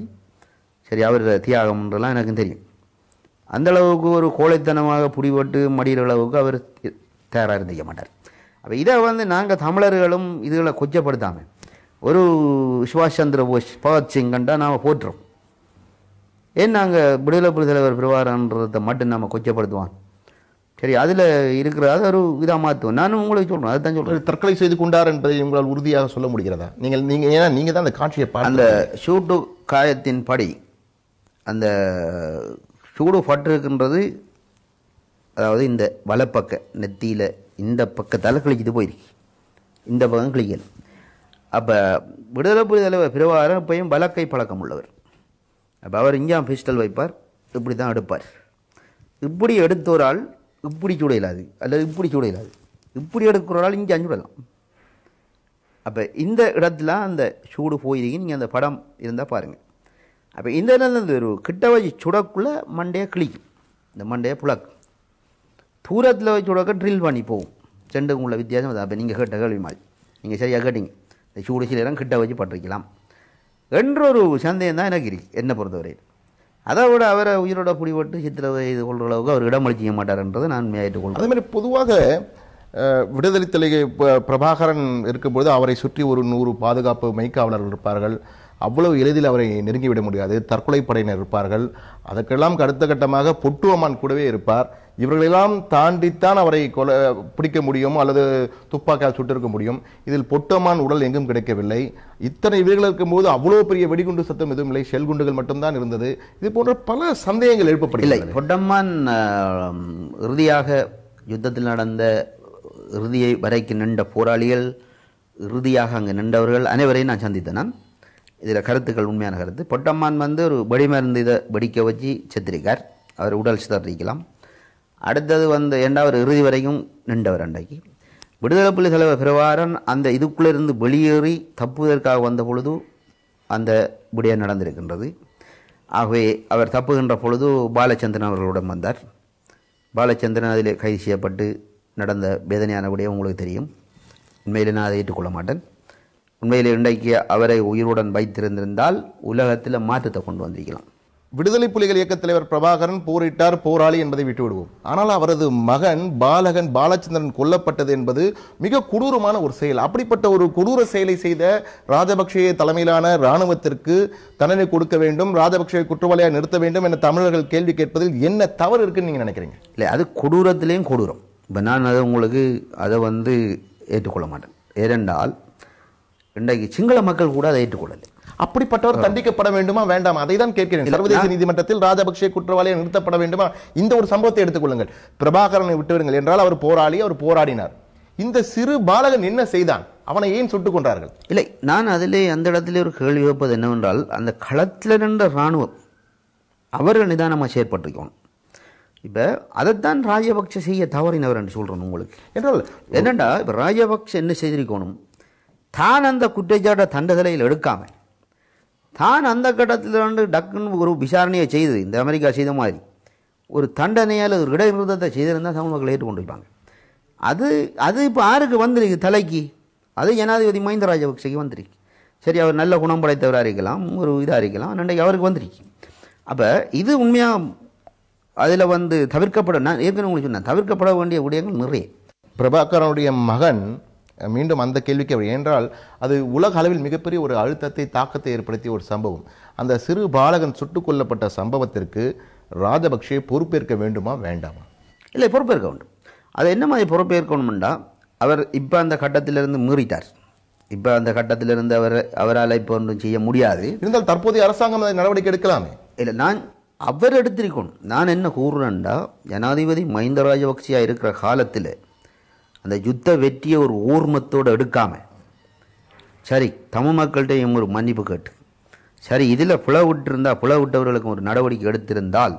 சரி அவர் தியாகம்ன்றலாம் எனக்கும் தெரியும் அந்த அளவுக்கு ஒரு கோழைத்தனமாக புடிபட்டு மடிகிற அளவுக்கு அவர் தயாராக இருந்திக்க மாட்டார் அப்போ இதை வந்து நாங்கள் தமிழர்களும் இதுகளை கொச்சப்படுத்தாமல் ஒரு சுபாஷ் சந்திர போஸ் பகத் சிங் கண்டா நாம் போட்டுறோம் ஏன் நாங்கள் விடுதலை புலித்தலைவர் பிரிவாரன்றதை மட்டும் நம்ம கொச்சப்படுத்துவான் சரி அதில் இருக்கிற அது ஒரு இதாக மாற்றுவோம் நானும் உங்களுக்கு சொல்கிறோம் அதை தான் சொல்கிறேன் தற்கொலை செய்து கொண்டார் என்பதை உங்களால் உறுதியாக சொல்ல முடிகிறதா நீங்கள் நீங்கள் ஏன்னா நீங்கள் தான் அந்த காட்சியை அந்த ஷூட்டு காயத்தின் படி அந்த சூடு பட்டுருக்குன்றது அதாவது இந்த வலப்பக்க நெத்தியில் இந்த பக்கத்தால் கிழிச்சிட்டு போயிருக்கு இந்த பக்கம் கிழிக்கணும் அப்போ விடுதலை புரி தலைவர் பிரபாகரன் இப்பையும் வலக்கை பழக்கம் உள்ளவர் அப்போ அவர் இங்கே பிஸ்டல் வைப்பார் இப்படி தான் எடுப்பார் இப்படி எடுத்த ஆள் இப்படி சூட இல்லாது அல்லது இப்படி சூட இல்லாது இப்படி எடுக்கிற ஆள் இங்கே அஞ்சுடலாம் அப்போ இந்த இடத்துல அந்த சூடு போயிருக்கீங்க நீங்கள் அந்த படம் இருந்தால் பாருங்கள் அப்போ இந்த நிலந்து ஒரு கிட்ட வச்சு சுடக்குள்ளே மண்டையை கிளிக்கும் இந்த மண்டையை புழக்கும் தூரத்தில் வச்சு சுடக்க ட்ரில் பண்ணி போகும் செண்டுக்கு உள்ள வித்தியாசம் அது அப்போ நீங்கள் கேட்ட கேள்வி மாதிரி நீங்கள் சரியாக கேட்டீங்க இந்த சூடு சில கிட்ட வச்சு பட்டிருக்கலாம் என்ற ஒரு சந்தேகம் தான் எனக்கு இருக்குது என்னை பொறுத்தவரை அதை விட அவரை உயிரோட பிடிபட்டு சித்திரவதை இது கொள்கிற அளவுக்கு அவர் இடமளிக்க மாட்டார்ன்றதை நான் கொள்வோம் அதே மாதிரி பொதுவாக விடுதலை தலைகை பிரபாகரன் இருக்கும்போது அவரை சுற்றி ஒரு நூறு பாதுகாப்பு மைக்காவலர்கள் இருப்பார்கள் அவ்வளவு எளிதில் அவரை நெருங்கிவிட முடியாது தற்கொலை படையினர் இருப்பார்கள் அதற்கெல்லாம் அடுத்த கட்டமாக பொட்டுவமான் கூடவே இருப்பார் இவர்களெல்லாம் தாண்டித்தான் அவரை கொலை பிடிக்க முடியும் அல்லது துப்பாக்கியால் சுட்டிருக்க முடியும் இதில் பொட்டமான் உடல் எங்கும் கிடைக்கவில்லை இத்தனை வீரர்கள் இருக்கும்போது அவ்வளோ பெரிய வெடிகுண்டு சத்தம் எதுவும் இல்லை ஷெல் குண்டுகள் மட்டும்தான் இருந்தது இது போன்ற பல சந்தேகங்கள் எழுப்பப்படவில்லை பொட்டம்மான் இறுதியாக யுத்தத்தில் நடந்த இறுதியை வரைக்கு நின்ற போராளிகள் இறுதியாக அங்கே நின்றவர்கள் அனைவரையும் நான் சந்தித்தேன் இதில் கருத்துக்கள் உண்மையான கருத்து பொட்டம்மான் வந்து ஒரு வெடி மருந்து இதை வெடிக்க வச்சு செத்திருக்கார் அவர் உடல் சிதறிக்கலாம் அடுத்தது வந்து ஏண்டா இறுதி வரைக்கும் நின்றவர் அன்றைக்கு விடுதலை புலி தலைவர் பிரபாரன் அந்த இதுக்குள்ளேருந்து வெளியேறி தப்புவதற்காக வந்த பொழுது அந்த விடிய நடந்திருக்கின்றது ஆகவே அவர் தப்புகின்ற பொழுது பாலச்சந்திரன் அவர்களுடன் வந்தார் பாலச்சந்திரன் அதில் கைது செய்யப்பட்டு நடந்த வேதனையான விடயம் உங்களுக்கு தெரியும் உண்மையில் நான் அதை ஏற்றுக்கொள்ள மாட்டேன் உண்மையிலே இன்றைக்கு அவரை உயிருடன் வைத்திருந்திருந்தால் உலகத்தில் மாற்றத்தை கொண்டு வந்திருக்கலாம் விடுதலை புலிகள் இயக்கத் தலைவர் பிரபாகரன் போரிட்டார் போராளி என்பதை விட்டுவிடுவோம் ஆனால் அவரது மகன் பாலகன் பாலச்சந்திரன் கொல்லப்பட்டது என்பது மிக கொடூரமான ஒரு செயல் அப்படிப்பட்ட ஒரு கொடூர செயலை செய்த ராஜபக்சே தலைமையிலான இராணுவத்திற்கு தண்டனை கொடுக்க வேண்டும் ராஜபக்சே குற்றவாளியாக நிறுத்த வேண்டும் என தமிழர்கள் கேள்வி கேட்பதில் என்ன தவறு இருக்குன்னு நீங்கள் நினைக்கிறீங்க இல்லை அது கொடூரத்திலேயும் கொடூரம் இப்போ நான் அதை உங்களுக்கு அதை வந்து ஏற்றுக்கொள்ள மாட்டேன் ஏனென்றால் இன்றைக்கு சிங்கள மக்கள் கூட அதை ஏற்றுக்கொள்ளலை அப்படிப்பட்டவர் தண்டிக்கப்பட வேண்டுமா வேண்டாமா அதை தான் கேட்கிறேன் சர்வதேச நீதிமன்றத்தில் ராஜபக்சே குற்றவாளியை நிறுத்தப்பட வேண்டுமா இந்த ஒரு சம்பவத்தை எடுத்துக்கொள்ளுங்கள் பிரபாகரனை விட்டுவிடுங்கள் என்றால் அவர் போராளி அவர் போராடினார் இந்த சிறு பாலகன் என்ன செய்தான் அவனை ஏன் சுட்டுக் கொண்டார்கள் இல்லை நான் அதிலே அந்த இடத்திலே ஒரு கேள்வி வைப்பது என்னவென்றால் அந்த களத்தில் நின்ற இராணுவம் அவர்கள் நிதானமாக செயற்பட்டிருக்கணும் இப்போ அதைத்தான் ராஜபக்ச செய்ய தவறினவர் என்று சொல்கிறோம் உங்களுக்கு என்றால் என்னண்டா இப்போ ராஜபக்ச என்ன செய்திருக்கணும் தான் அந்த குற்றச்சாட்டை தண்டதலையில் எடுக்காமல் தான் அந்த கட்டத்தில் வந்து டக்குன்னு ஒரு விசாரணையை செய்து இந்த அமெரிக்கா செய்த மாதிரி ஒரு தண்டனையால் ஒரு இடைநிறுத்தத்தை செய்திருந்தால் தமிழ் மக்கள் ஏற்றுக்கொண்டிருப்பாங்க அது அது இப்போ ஆருக்கு வந்திருக்கு தலைக்கு அது ஜனாதிபதி மஹிந்த ராஜபக்சேக்கு வந்திருக்கு சரி அவர் நல்ல குணம் படைத்தவராக இருக்கலாம் ஒரு இதாக இருக்கலாம் அன்றைக்கு அவருக்கு வந்திருக்கு அப்போ இது உண்மையாக அதில் வந்து தவிர்க்கப்பட நான் ஏற்கனவே உங்களுக்கு சொன்னேன் தவிர்க்கப்பட வேண்டிய விடயங்கள் நிறைய பிரபாகரனுடைய மகன் மீண்டும் அந்த கேள்விக்கு அவர் என்றால் அது உலக அளவில் மிகப்பெரிய ஒரு அழுத்தத்தை தாக்கத்தை ஏற்படுத்திய ஒரு சம்பவம் அந்த சிறு பாலகன் சுட்டுக் கொல்லப்பட்ட சம்பவத்திற்கு ராஜபக்சே பொறுப்பேற்க வேண்டுமா வேண்டாமா இல்லை பொறுப்பேற்க வேண்டும் அது என்ன மாதிரி பொறுப்பேற்கணும்னா அவர் இப்போ அந்த கட்டத்திலிருந்து மீறிட்டார் இப்போ அந்த கட்டத்திலிருந்து அவர் அவரால் இப்போ ஒன்றும் செய்ய முடியாது இருந்தால் தற்போதைய அரசாங்கம் நடவடிக்கை எடுக்கலாமே இல்லை நான் அவர் எடுத்திருக்கணும் நான் என்ன கூறுறேன்டா ஜனாதிபதி மஹிந்த ராஜபக்சியாக இருக்கிற காலத்தில் அந்த யுத்த வெற்றியை ஒரு ஊர்மத்தோடு எடுக்காமல் சரி தமிழ் மக்கள்கிட்ட இவங்க ஒரு மன்னிப்பு கேட்டு சரி இதில் புழ விட்டுருந்தா புல விட்டவர்களுக்கு ஒரு நடவடிக்கை எடுத்திருந்தால்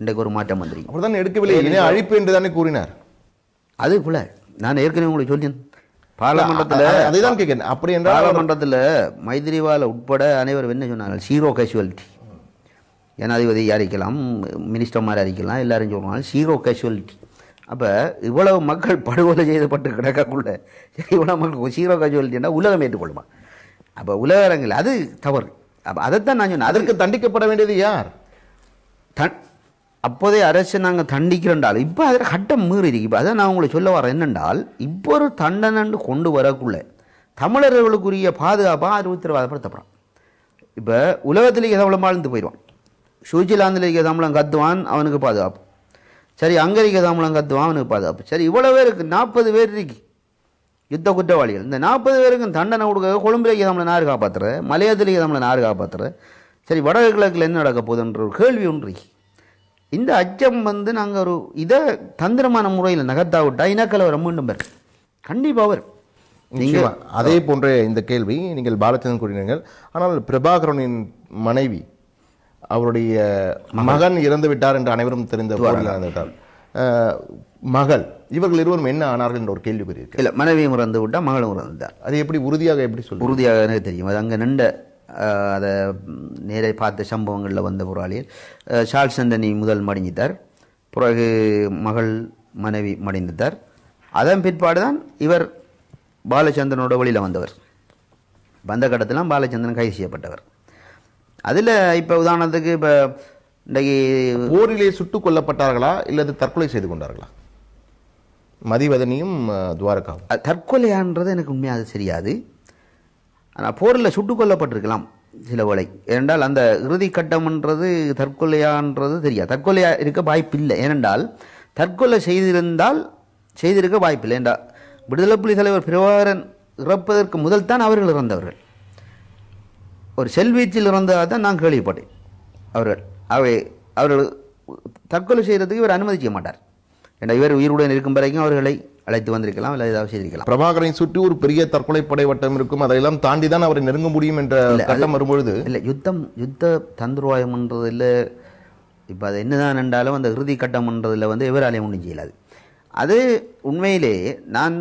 இன்றைக்கு ஒரு மாற்றம் வந்துருக்கு தான் எடுக்கவில்லை அழிப்பு என்று தானே கூறினார் அது புல நான் ஏற்கனவே உங்களுக்கு சொல்லியிருந்தேன் பாராளுமன்றத்தில் அதுதான் கேட்குறேன் அப்படி என்ற பாராளுமன்றத்தில் மைத்திரிவால உட்பட அனைவரும் என்ன சொன்னாங்க சீரோ கேஷுவாலிட்டி ஜனாதிபதி அறிக்கலாம் மினிஸ்டர் மாதிரி அறிக்கலாம் எல்லாரும் சொல்லுவாங்க சீரோ கேஷுவலிட்டி அப்போ இவ்வளவு மக்கள் படுகொலை செய்தப்பட்டு கிடக்கக்குள்ள இவ்வளோ மக்கள் சீரோக்கா சொல்லிட்டா உலகம் ஏற்றுக்கொள்ளுமா அப்போ உலக அரங்கில் அது தவறு அப்போ அதைத்தான் நான் சொன்னேன் அதற்கு தண்டிக்கப்பட வேண்டியது யார் தன் அப்போதே அரசு நாங்கள் தண்டிக்கிறோண்டால் இப்போ அதில் கட்டம் மீறி இருக்கு இப்போ அதான் நான் உங்களை சொல்ல வரேன் என்னென்றால் இப்போ ஒரு தண்டனன்று கொண்டு வரக்குள்ள தமிழர்களுக்குரிய பாதுகாப்பாக அது உத்தரவாதப்படுத்தப்படுறான் இப்போ உலகத்திலேயே தமிழம் வாழ்ந்து போயிடுவான் சுவிட்சர்லாந்திலேயே தமிழம் கத்துவான் அவனுக்கு பாதுகாப்பு சரி அங்கரிக்க தாமலம் கத்துவான் அவனுக்கு பாதுகாப்பு சரி இவ்வளோ பேருக்கு நாற்பது பேர் இருக்கு யுத்த குற்றவாளிகள் இந்த நாற்பது பேருக்கும் தண்டனை கொடுக்க கொழும்புலேயே நம்மளை நார் காப்பாற்றுற மலையாளத்திலேயே நம்மளை நார் காப்பாற்றுற சரி வடகிழக்கில் என்ன நடக்க போகுதுன்ற ஒரு கேள்வி ஒன்று இந்த அச்சம் வந்து நாங்கள் ஒரு இதை தந்திரமான முறையில் நகர்த்தாவிட்டா இனக்கலவரம் மீண்டும் பேர் கண்டிப்பாக வரும் அதே போன்ற இந்த கேள்வி நீங்கள் பாலச்சந்திரன் கூறினீர்கள் ஆனால் பிரபாகரனின் மனைவி அவருடைய மகன் இறந்து விட்டார் என்று அனைவரும் தெரிந்த இறந்துவிட்டார் மகள் இவர்கள் இருவரும் என்ன ஆனார்கள் என்ற ஒரு கேள்விக்குறி இருக்கு இல்லை மனைவியும் இறந்து விட்டால் மகளும் இறந்துட்டார் அது எப்படி உறுதியாக எப்படி சொல்லு உறுதியாக எனக்கு தெரியும் அது அங்கே நின்ற அதை நேரே பார்த்த சம்பவங்களில் வந்த போராளியில் ஷால் சந்தனி முதல் மடிஞ்சிட்டார் பிறகு மகள் மனைவி மடிந்துட்டார் அதன் பிற்பாடு தான் இவர் பாலச்சந்திரனோட வழியில் வந்தவர் வந்த கட்டத்தில் பாலச்சந்திரன் கைது செய்யப்பட்டவர் அதில் இப்போ உதாரணத்துக்கு இப்போ இன்றைக்கு போரிலே சுட்டுக் கொல்லப்பட்டார்களா இல்லது தற்கொலை செய்து கொண்டார்களா மதிவதனியும் துவாரகாவும் தற்கொலையான்றது எனக்கு உண்மையாக தெரியாது ஆனால் போரில் சுட்டுக் கொல்லப்பட்டிருக்கலாம் சில வேலை ஏனென்றால் அந்த இறுதி கட்டம்ன்றது தற்கொலையான்றது தெரியாது தற்கொலையாக இருக்க வாய்ப்பு இல்லை ஏனென்றால் தற்கொலை செய்திருந்தால் செய்திருக்க வாய்ப்பில்லை என்றால் விடுதலை புலி தலைவர் பிரபாகரன் இறப்பதற்கு முதல் தான் அவர்கள் இறந்தவர்கள் ஒரு செல்வீச்சில் இருந்தால் தான் நான் கேள்விப்பட்டேன் அவர்கள் அவை அவர்கள் தற்கொலை செய்கிறதுக்கு இவர் அனுமதிக்க மாட்டார் ஏன்னா இவர் உயிருடன் இருக்கும் வரைக்கும் அவர்களை அழைத்து வந்திருக்கலாம் இல்லை ஏதாவது செய்திருக்கலாம் பிரபாகரை சுற்றி ஒரு பெரிய தற்கொலை படை வட்டம் இருக்கும் அதையெல்லாம் தாண்டி தான் அவரை நெருங்க முடியும் என்ற கட்டம் வரும்பொழுது இல்லை யுத்தம் யுத்த இல்லை இப்போ அது என்னதான் என்றாலும் அந்த இறுதி கட்டம்ன்றதில் வந்து எவராலையும் ஒன்றும் செய்யலாது அது உண்மையிலே நான்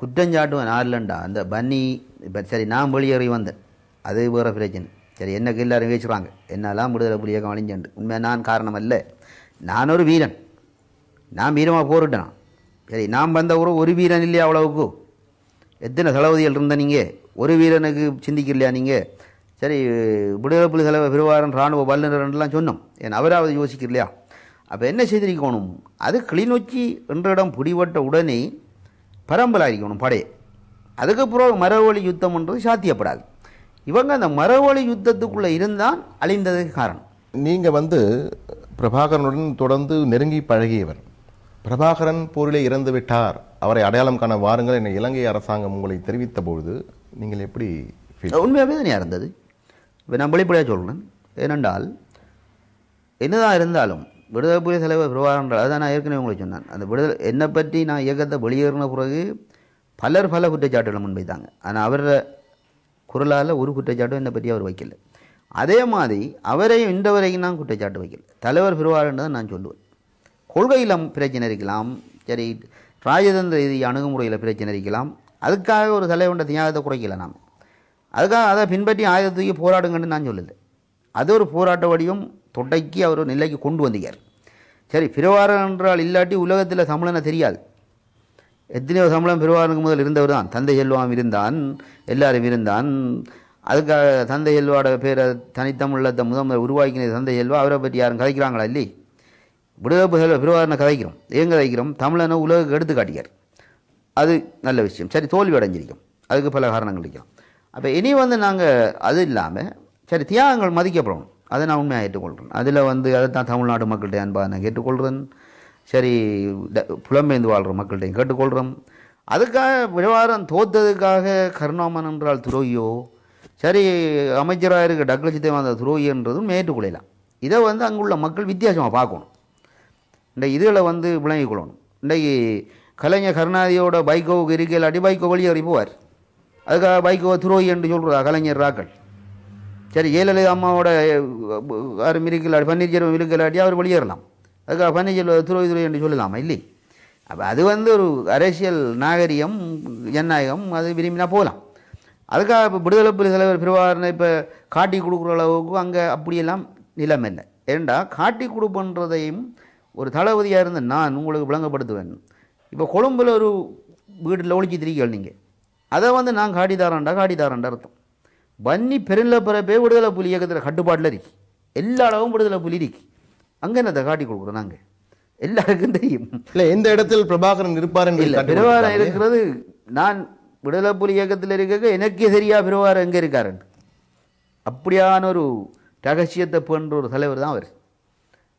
குற்றஞ்சாட்டுவேன் ஆர்லண்டா அந்த பன்னி இப்போ சரி நான் வெளியேறி வந்தேன் அது வேறு பிரச்சனை சரி என்னக்கு எல்லாரும் பேசுகிறாங்க என்னெல்லாம் விடுதலை புலியை கவனிஞ்சண்டு உண்மை நான் காரணம் அல்ல நான் ஒரு வீரன் நான் வீரமாக போரிட்டேன் சரி நான் வந்த ஒரு ஒரு வீரன் இல்லையா அவ்வளவுக்கு எத்தனை தளபதிகள் இருந்த நீங்கள் ஒரு வீரனுக்கு சிந்திக்கலையா நீங்கள் சரி விடுதலை புலி தலைவர் பெருவாரன் இராணுவ வல்லுநர்லாம் சொன்னோம் ஏன் அவராவது யோசிக்கலையா அப்போ என்ன செய்திருக்கணும் அது கிளிநொச்சி என்ற இடம் பிடிபட்ட உடனே பரம்பலாக இருக்கணும் படையை அதுக்கப்புறம் மரவழி யுத்தம் என்றது சாத்தியப்படாது இவங்க அந்த மரவழி யுத்தத்துக்குள்ளே இருந்தால் அழிந்ததுக்கு காரணம் நீங்கள் வந்து பிரபாகரனுடன் தொடர்ந்து நெருங்கி பழகியவர் பிரபாகரன் போரிலே இறந்து விட்டார் அவரை அடையாளம் காண வாருங்கள் என இலங்கை அரசாங்கம் உங்களை தெரிவித்த பொழுது நீங்கள் எப்படி உண்மையாகவே தனியாக இருந்தது இப்போ நான் வெளிப்படையாக சொல்கிறேன் ஏனென்றால் என்னதான் இருந்தாலும் விடுதலை புலி தலைவர் பிரபாகரன் அதான் நான் ஏற்கனவே உங்களுக்கு சொன்னேன் அந்த விடுதலை என்னை பற்றி நான் இயக்கத்தை வெளியேறின பிறகு பலர் பல குற்றச்சாட்டுகளை முன்வைத்தாங்க ஆனால் அவரை குரலால் ஒரு குற்றச்சாட்டும் என்னை பற்றி அவர் வைக்கல அதே மாதிரி அவரையும் இந்த வரைக்கும் தான் குற்றச்சாட்டு வைக்கல தலைவர் பெறுவார்னு தான் நான் சொல்லுவேன் கொள்கையில் பிரச்சனை இருக்கலாம் சரி ராஜதந்திர இது அணுகுமுறையில் பிரச்சனை இருக்கலாம் அதுக்காக ஒரு தலைவண்ட தியாகத்தை குறைக்கல நாம் அதுக்காக அதை பின்பற்றி ஆயுதத்துக்கு போராடுங்கன்னு நான் சொல்லலை அது ஒரு போராட்ட வடிவம் தொட்டைக்கு அவர் நிலைக்கு கொண்டு வந்தீர் சரி பிறவாரன் என்றால் இல்லாட்டி உலகத்தில் தமிழனை தெரியாது எத்தனையோ சம்பளம் பெறுவாருக்கு முதல் இருந்தவர் தான் தந்தை செல்வாம் இருந்தான் எல்லாரும் இருந்தான் அதுக்காக தந்தை செல்வாட பேரை தனித்தமிழத்தை முதல் உருவாக்கினது தந்தை செல்வா அவரை பற்றி யாரும் கதைக்கிறாங்களா இல்லை விடுதப்பு செல்வ பெருவாரனை கதைக்கிறோம் ஏன் கதைக்கிறோம் தமிழனை உலக எடுத்து காட்டிக்கார் அது நல்ல விஷயம் சரி தோல்வி அடைஞ்சிருக்கும் அதுக்கு பல காரணங்கள் இருக்கும் அப்போ இனி வந்து நாங்கள் அது இல்லாமல் சரி தியாகங்கள் மதிக்கப்படணும் அதை நான் உண்மையாக ஏற்றுக்கொள்கிறேன் அதில் வந்து அதை தான் தமிழ்நாடு மக்கள்கிட்ட அன்பாக நான் கேட்டுக்கொள்கிறேன் சரி புலம்பெய்ந்து வாழ்கிற மக்கள்கிட்ட கேட்டுக்கொள்கிறோம் அதுக்காக விவகாரம் தோத்ததுக்காக கருணாமன் என்றால் துரோகியோ சரி அமைச்சராக இருக்க டக்லட்சி சித்தேவா அந்த துரோகின்றதும் ஏற்றுக்கொள்ளலாம் இதை வந்து அங்குள்ள மக்கள் வித்தியாசமாக பார்க்கணும் இந்த இதுகளை வந்து விளங்கிக் கொள்ளணும் இன்றைக்கு கலைஞர் கருணாதியோட பைக்கோவுக்கு இருக்கையில் இல்லாட்டி பைக்கோ வெளியேறி போவார் அதுக்காக பைக்கோ துரோகி என்று சொல்கிறா கலைஞர் ராக்கள் சரி ஜெயலலிதா அம்மாவோட யாரும் இருக்கலாட்டி பன்னீர்செல்வம் இருக்கலாட்டி அவர் வெளியேறலாம் அதுக்காக பன்னீர் துறை துறை என்று சொல்லலாமா இல்லை அப்போ அது வந்து ஒரு அரசியல் நாகரிகம் ஜனநாயகம் அது விரும்பினா போகலாம் அதுக்காக இப்போ விடுதலை புலி தலைவர் பிரிவாரனை இப்போ காட்டி கொடுக்குற அளவுக்கு அங்கே அப்படியெல்லாம் நிலம் இல்லை ஏண்டா காட்டி கொடுப்பன்றதையும் ஒரு தளபதியாக இருந்து நான் உங்களுக்கு விளங்கப்படுத்துவேன் இப்போ கொழும்பில் ஒரு வீட்டில் ஒழிச்சு திரிக்கல் நீங்கள் அதை வந்து நான் காட்டிதாரண்டா காட்டிதாரண்டா அர்த்தம் வன்னி பெருநில பிறப்பே விடுதலை புலி இயக்கத்தில் கட்டுப்பாட்டில் இருக்கு எல்லா அளவும் விடுதலை புலி இருக்குது அங்கே என்னத்தை காட்டி கொடுக்குறோம் நாங்கள் எல்லாருக்கும் தெரியும் இல்லை எந்த இடத்தில் பிரபாகரன் இருப்பார் இல்லை பிரபாகரன் இருக்கிறது நான் விடுதலை புலி இயக்கத்தில் இருக்க எனக்கே சரியா பிரபாகரன் எங்கே இருக்காருன்னு அப்படியான ஒரு ரகசியத்தை போன்ற ஒரு தலைவர் தான் அவர்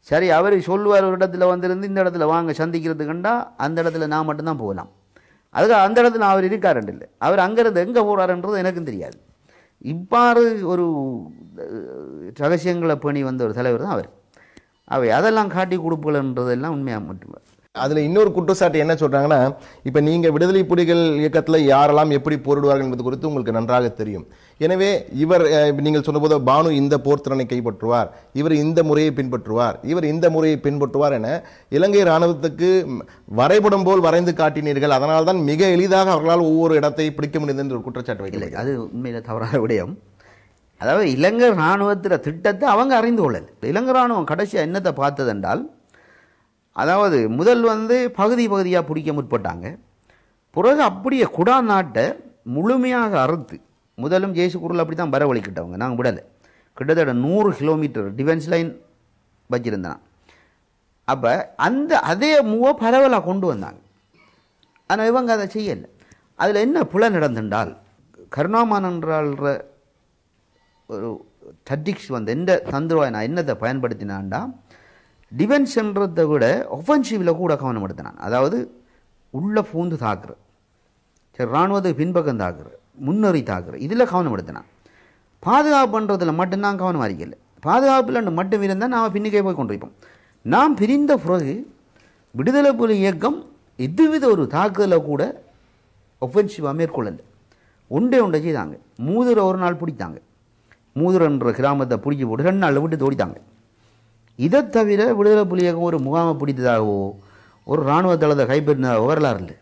சரி அவர் சொல்லுவார் ஒரு இடத்துல வந்திருந்து இந்த இடத்துல வாங்க சந்திக்கிறது கண்டா அந்த இடத்துல நான் மட்டும்தான் போகலாம் அதுக்கு அந்த இடத்துல அவர் இருக்காரன் இல்லை அவர் அங்கேருந்து எங்கே போகிறாருன்றது எனக்கும் தெரியாது இவ்வாறு ஒரு ரகசியங்களை பணி வந்த ஒரு தலைவர் தான் அவர் அவை அதெல்லாம் காட்டி கொடுப்புகள்ன்றதெல்லாம் உண்மையாக மட்டுமே அதில் இன்னொரு குற்றச்சாட்டு என்ன சொல்கிறாங்கன்னா இப்போ நீங்கள் விடுதலை புலிகள் இயக்கத்தில் யாரெல்லாம் எப்படி போரிடுவார்கள் என்பது குறித்து உங்களுக்கு நன்றாக தெரியும் எனவே இவர் நீங்கள் சொன்னபோது பானு இந்த போர்த்திறனை கைப்பற்றுவார் இவர் இந்த முறையை பின்பற்றுவார் இவர் இந்த முறையை பின்பற்றுவார் என இலங்கை இராணுவத்துக்கு வரைபடம் போல் வரைந்து காட்டினீர்கள் அதனால் தான் மிக எளிதாக அவர்களால் ஒவ்வொரு இடத்தை பிடிக்க முடிந்தது என்று குற்றச்சாட்டு வைக்கல அது உண்மையில் தவறாக விடயம் அதாவது இலங்கை இராணுவத்தில் திட்டத்தை அவங்க அறிந்து கொள்ளல் இலங்கை இராணுவம் கடைசியாக என்னத்தை பார்த்ததென்றால் அதாவது முதல் வந்து பகுதி பகுதியாக பிடிக்க முற்பட்டாங்க பிறகு அப்படியே குடா நாட்டை முழுமையாக அறுத்து முதலும் ஜெயசுக்குருள் அப்படி தான் வரவழிக்கிட்டவங்க நாங்கள் விடலை கிட்டத்தட்ட நூறு கிலோமீட்டர் டிஃபென்ஸ் லைன் வச்சுருந்தான் அப்போ அந்த அதே மூவை பரவலாக கொண்டு வந்தாங்க ஆனால் இவங்க அதை செய்யலை அதில் என்ன புல நடந்துட்டால் கருணாமானன்றாள்ற ஒரு டட்டிக்ஸ் வந்து எந்த தந்துருவாய் நான் என்னத்தை பயன்படுத்தினான்டா டிஃபென்ஸ்ன்றதை விட ஒஃபென்சிவில் கூட கவனப்படுத்தினான் அதாவது உள்ளே பூந்து தாக்குற சரி இராணுவத்துக்கு பின்பக்கம் தாக்குற முன்னறி தாக்குற இதில் கவனப்படுத்தினான் பாதுகாப்பு பண்ணுறதுல மட்டும்தான் கவனம் அறிக்கல பாதுகாப்பில் மட்டும் இருந்தால் நாம் பின்னுக்கே போய் கொண்டிருப்போம் நாம் பிரிந்த பிறகு விடுதலை புலி இயக்கம் எதுவித ஒரு தாக்குதலை கூட ஒஃபென்சிவாக மேற்கொள்ளலை ஒன்றே ஒன்றை செய்தாங்க மூதுரை ஒரு நாள் பிடித்தாங்க மூதுரன்ற கிராமத்தை பிடிச்சி போட்டு ரெண்டு நாளில் விட்டு தோடித்தாங்க இதை தவிர விடுதலை புலியகம் ஒரு முகாமை பிடித்ததாகவோ ஒரு இராணுவ தளத்தை கைப்பற்றினதாக வரலாறு இல்லை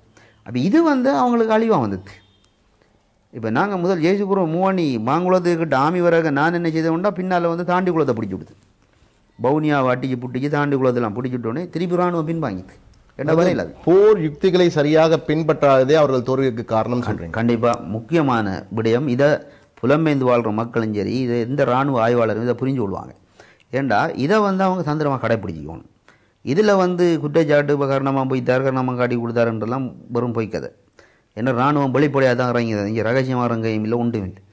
அப்போ இது வந்து அவங்களுக்கு அழிவாக வந்தது இப்போ நாங்கள் முதல் ஜெயசுபுரம் மூவணி மாங்குளத்துக்கிட்ட ஆமி வராக நான் என்ன செய்தோம்னா பின்னால் வந்து தாண்டி குளத்தை பிடிச்சி விடுது பவுனியாவை அட்டிச்சு பிடிச்சி தாண்டி குளத்தெல்லாம் பிடிச்சிட்டோன்னே திருப்பி இராணுவம் பின்வாங்கிது போர் யுக்திகளை சரியாக பின்பற்றாததே அவர்கள் தோல்விக்கு காரணம் சொல்றேன் கண்டிப்பாக முக்கியமான விடயம் இதை புலம்பெய்ந்து வாழ்கிற மக்களும் சரி இதை எந்த இராணுவ ஆய்வாளரும் இதை புரிஞ்சு கொள்வாங்க ஏண்டா இதை வந்து அவங்க தந்திரமாக கடைப்பிடிச்சிக்கணும் இதில் வந்து குற்றச்சாட்டு உபகரணமாக போய் தரகரணமாக காட்டி கொடுத்தாருன்றலாம் வெறும் போய் கதை ஏன்னா இராணுவம் வெளிப்படையாக தான் இறங்கியது இங்கே ரகசியமாக இறங்கையும் இல்லை ஒன்றும் இல்லை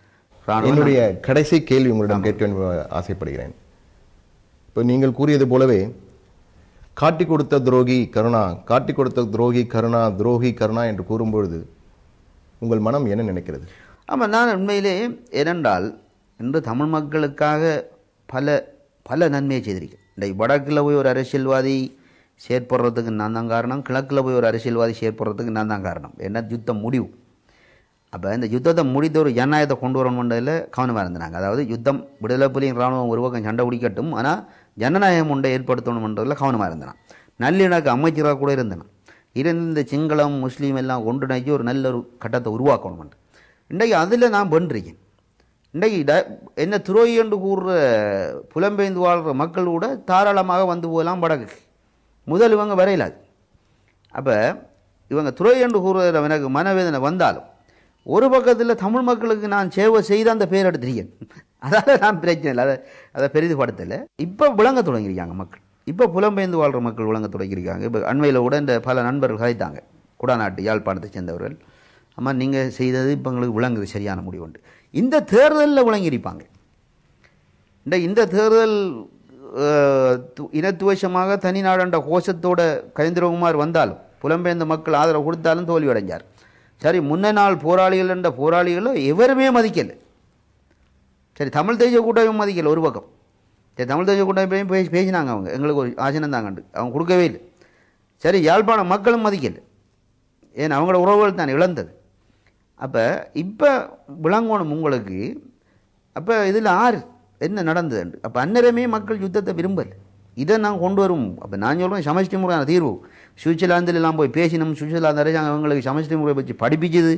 என்னுடைய கடைசி கேள்வி உங்களிடம் கேட்க ஆசைப்படுகிறேன் இப்போ நீங்கள் கூறியது போலவே காட்டி கொடுத்த துரோகி கருணா காட்டி கொடுத்த துரோகி கருணா துரோகி கருணா என்று கூறும்பொழுது உங்கள் மனம் என்ன நினைக்கிறது ஆமாம் நான் உண்மையிலே ஏனென்றால் இன்று தமிழ் மக்களுக்காக பல பல நன்மையை செய்திருக்கேன் இந்த வடக்கில் போய் ஒரு அரசியல்வாதி செயற்படுறதுக்கு நான் தான் காரணம் கிழக்கில் போய் ஒரு அரசியல்வாதி செயற்படுறதுக்கு நான் தான் காரணம் என்ன யுத்தம் முடிவு அப்போ இந்த யுத்தத்தை முடித்த ஒரு ஜனநாயகத்தை கொண்டு வரணுன்றதில் கவனமாக இருந்தாங்க அதாவது யுத்தம் விடுதலை புலியின் இராணுவம் ஒரு பக்கம் சண்டை பிடிக்கட்டும் ஆனால் ஜனநாயகம் ஒன்றை ஏற்படுத்தணுன்றதில் கவனமாக இருந்தான் நல்லிணக்க அமைச்சராக கூட இருந்தான் இருந்து இந்த சிங்களம் முஸ்லீம் எல்லாம் ஒன்றிணைஞ்சு ஒரு நல்ல ஒரு கட்டத்தை உருவாக்கணும்ன்ற இன்றைக்கு அதில் நான் பண்ணுறீங்க இன்றைக்கு ட என்ன துரோகி என்று கூறுற புலம்பெய்ந்து வாழ்கிற மக்கள் கூட தாராளமாக வந்து போகலாம் வடக்கு முதல் இவங்க வரையிலாது அப்போ இவங்க துறை என்று கூறுவதில் எனக்கு மனவேதனை வந்தாலும் ஒரு பக்கத்தில் தமிழ் மக்களுக்கு நான் சேவை செய்து அந்த பேர் எடுத்துருக்கேன் அதால் நான் பிரச்சனை இல்லை அதை அதை பெரிது படத்தில் இப்போ விளங்க தொடங்கியிருக்காங்க மக்கள் இப்போ புலம்பெயர்ந்து வாழ்கிற மக்கள் விளங்க தொடங்கியிருக்காங்க இப்போ அண்மையில் கூட இந்த பல நண்பர்கள் கதைத்தாங்க குடாநாட்டு யாழ்ப்பாணத்தை சேர்ந்தவர்கள் ஆமாம் நீங்கள் செய்தது இப்போ எங்களுக்கு விளங்குது சரியான முடிவு உண்டு இந்த தேர்தலில் விளங்கியிருப்பாங்க இந்த இந்த தேர்தல் இனத்துவசமாக தனி நாடண்ட கோஷத்தோட கவிந்திரகுமார் வந்தாலும் புலம்பெயர்ந்த மக்கள் ஆதரவு கொடுத்தாலும் தோல்வி அடைஞ்சார் சரி முன்ன நாள் போராளிகள் என்ற போராளிகளோ எவருமே மதிக்கலை சரி தமிழ் தேசிய கூட்டமைப்பு மதிக்கலை ஒரு பக்கம் சரி தமிழ் தேசிய கூட்டமைப்பையும் பேசி பேசினாங்க அவங்க எங்களுக்கு ஒரு ஆசனம் தாங்கண்டு அவங்க கொடுக்கவே இல்லை சரி யாழ்ப்பாணம் மக்களும் மதிக்கலை ஏன் அவங்களோட உறவுகள் தான் இழந்தது அப்போ இப்போ விளங்கணும் உங்களுக்கு அப்போ இதில் ஆறு என்ன நடந்தது அப்போ அந்நேரமே மக்கள் யுத்தத்தை விரும்பல் இதை நாங்கள் கொண்டு வரும் அப்போ நான் சொல்கிறேன் சமஷ்டி முறையான தீர்வு சுவிட்சர்லாந்தில் எல்லாம் போய் பேசினோம் சுவிட்சர்லாந்து அரசாங்கம் அவங்களுக்கு சமஷ்டி முறை பற்றி படிப்பிச்சது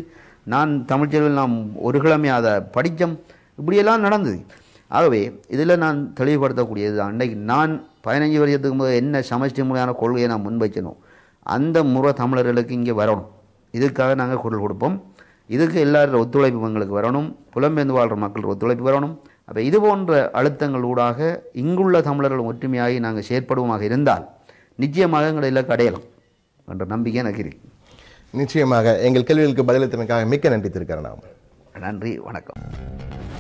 நான் தமிழ்ச்செல்வில் நாம் ஒரு கிழமை அதை படித்தோம் இப்படியெல்லாம் நடந்தது ஆகவே இதில் நான் தெளிவுபடுத்தக்கூடியது தான் அன்றைக்கு நான் பதினஞ்சு வருஷத்துக்கு போது என்ன சமஷ்டி முறையான கொள்கையை நான் முன்வைச்சனோ அந்த முறை தமிழர்களுக்கு இங்கே வரணும் இதுக்காக நாங்கள் குரல் கொடுப்போம் இதுக்கு எல்லாரும் ஒத்துழைப்பு எங்களுக்கு வரணும் புலம்பெயர்ந்து வாழ்கிற மக்கள் ஒத்துழைப்பு வரணும் அப்போ இது போன்ற அழுத்தங்கள் ஊடாக இங்குள்ள தமிழர்கள் ஒற்றுமையாகி நாங்கள் செயற்படுவோமாக இருந்தால் நிச்சயமாக எங்களை இலக்கு அடையலாம் என்ற நம்பிக்கை எனக்கு இருக்கு நிச்சயமாக எங்கள் கேள்விகளுக்கு பதிலளித்தமைக்காக மிக்க நன்றி திருக்கரணாம் நன்றி வணக்கம்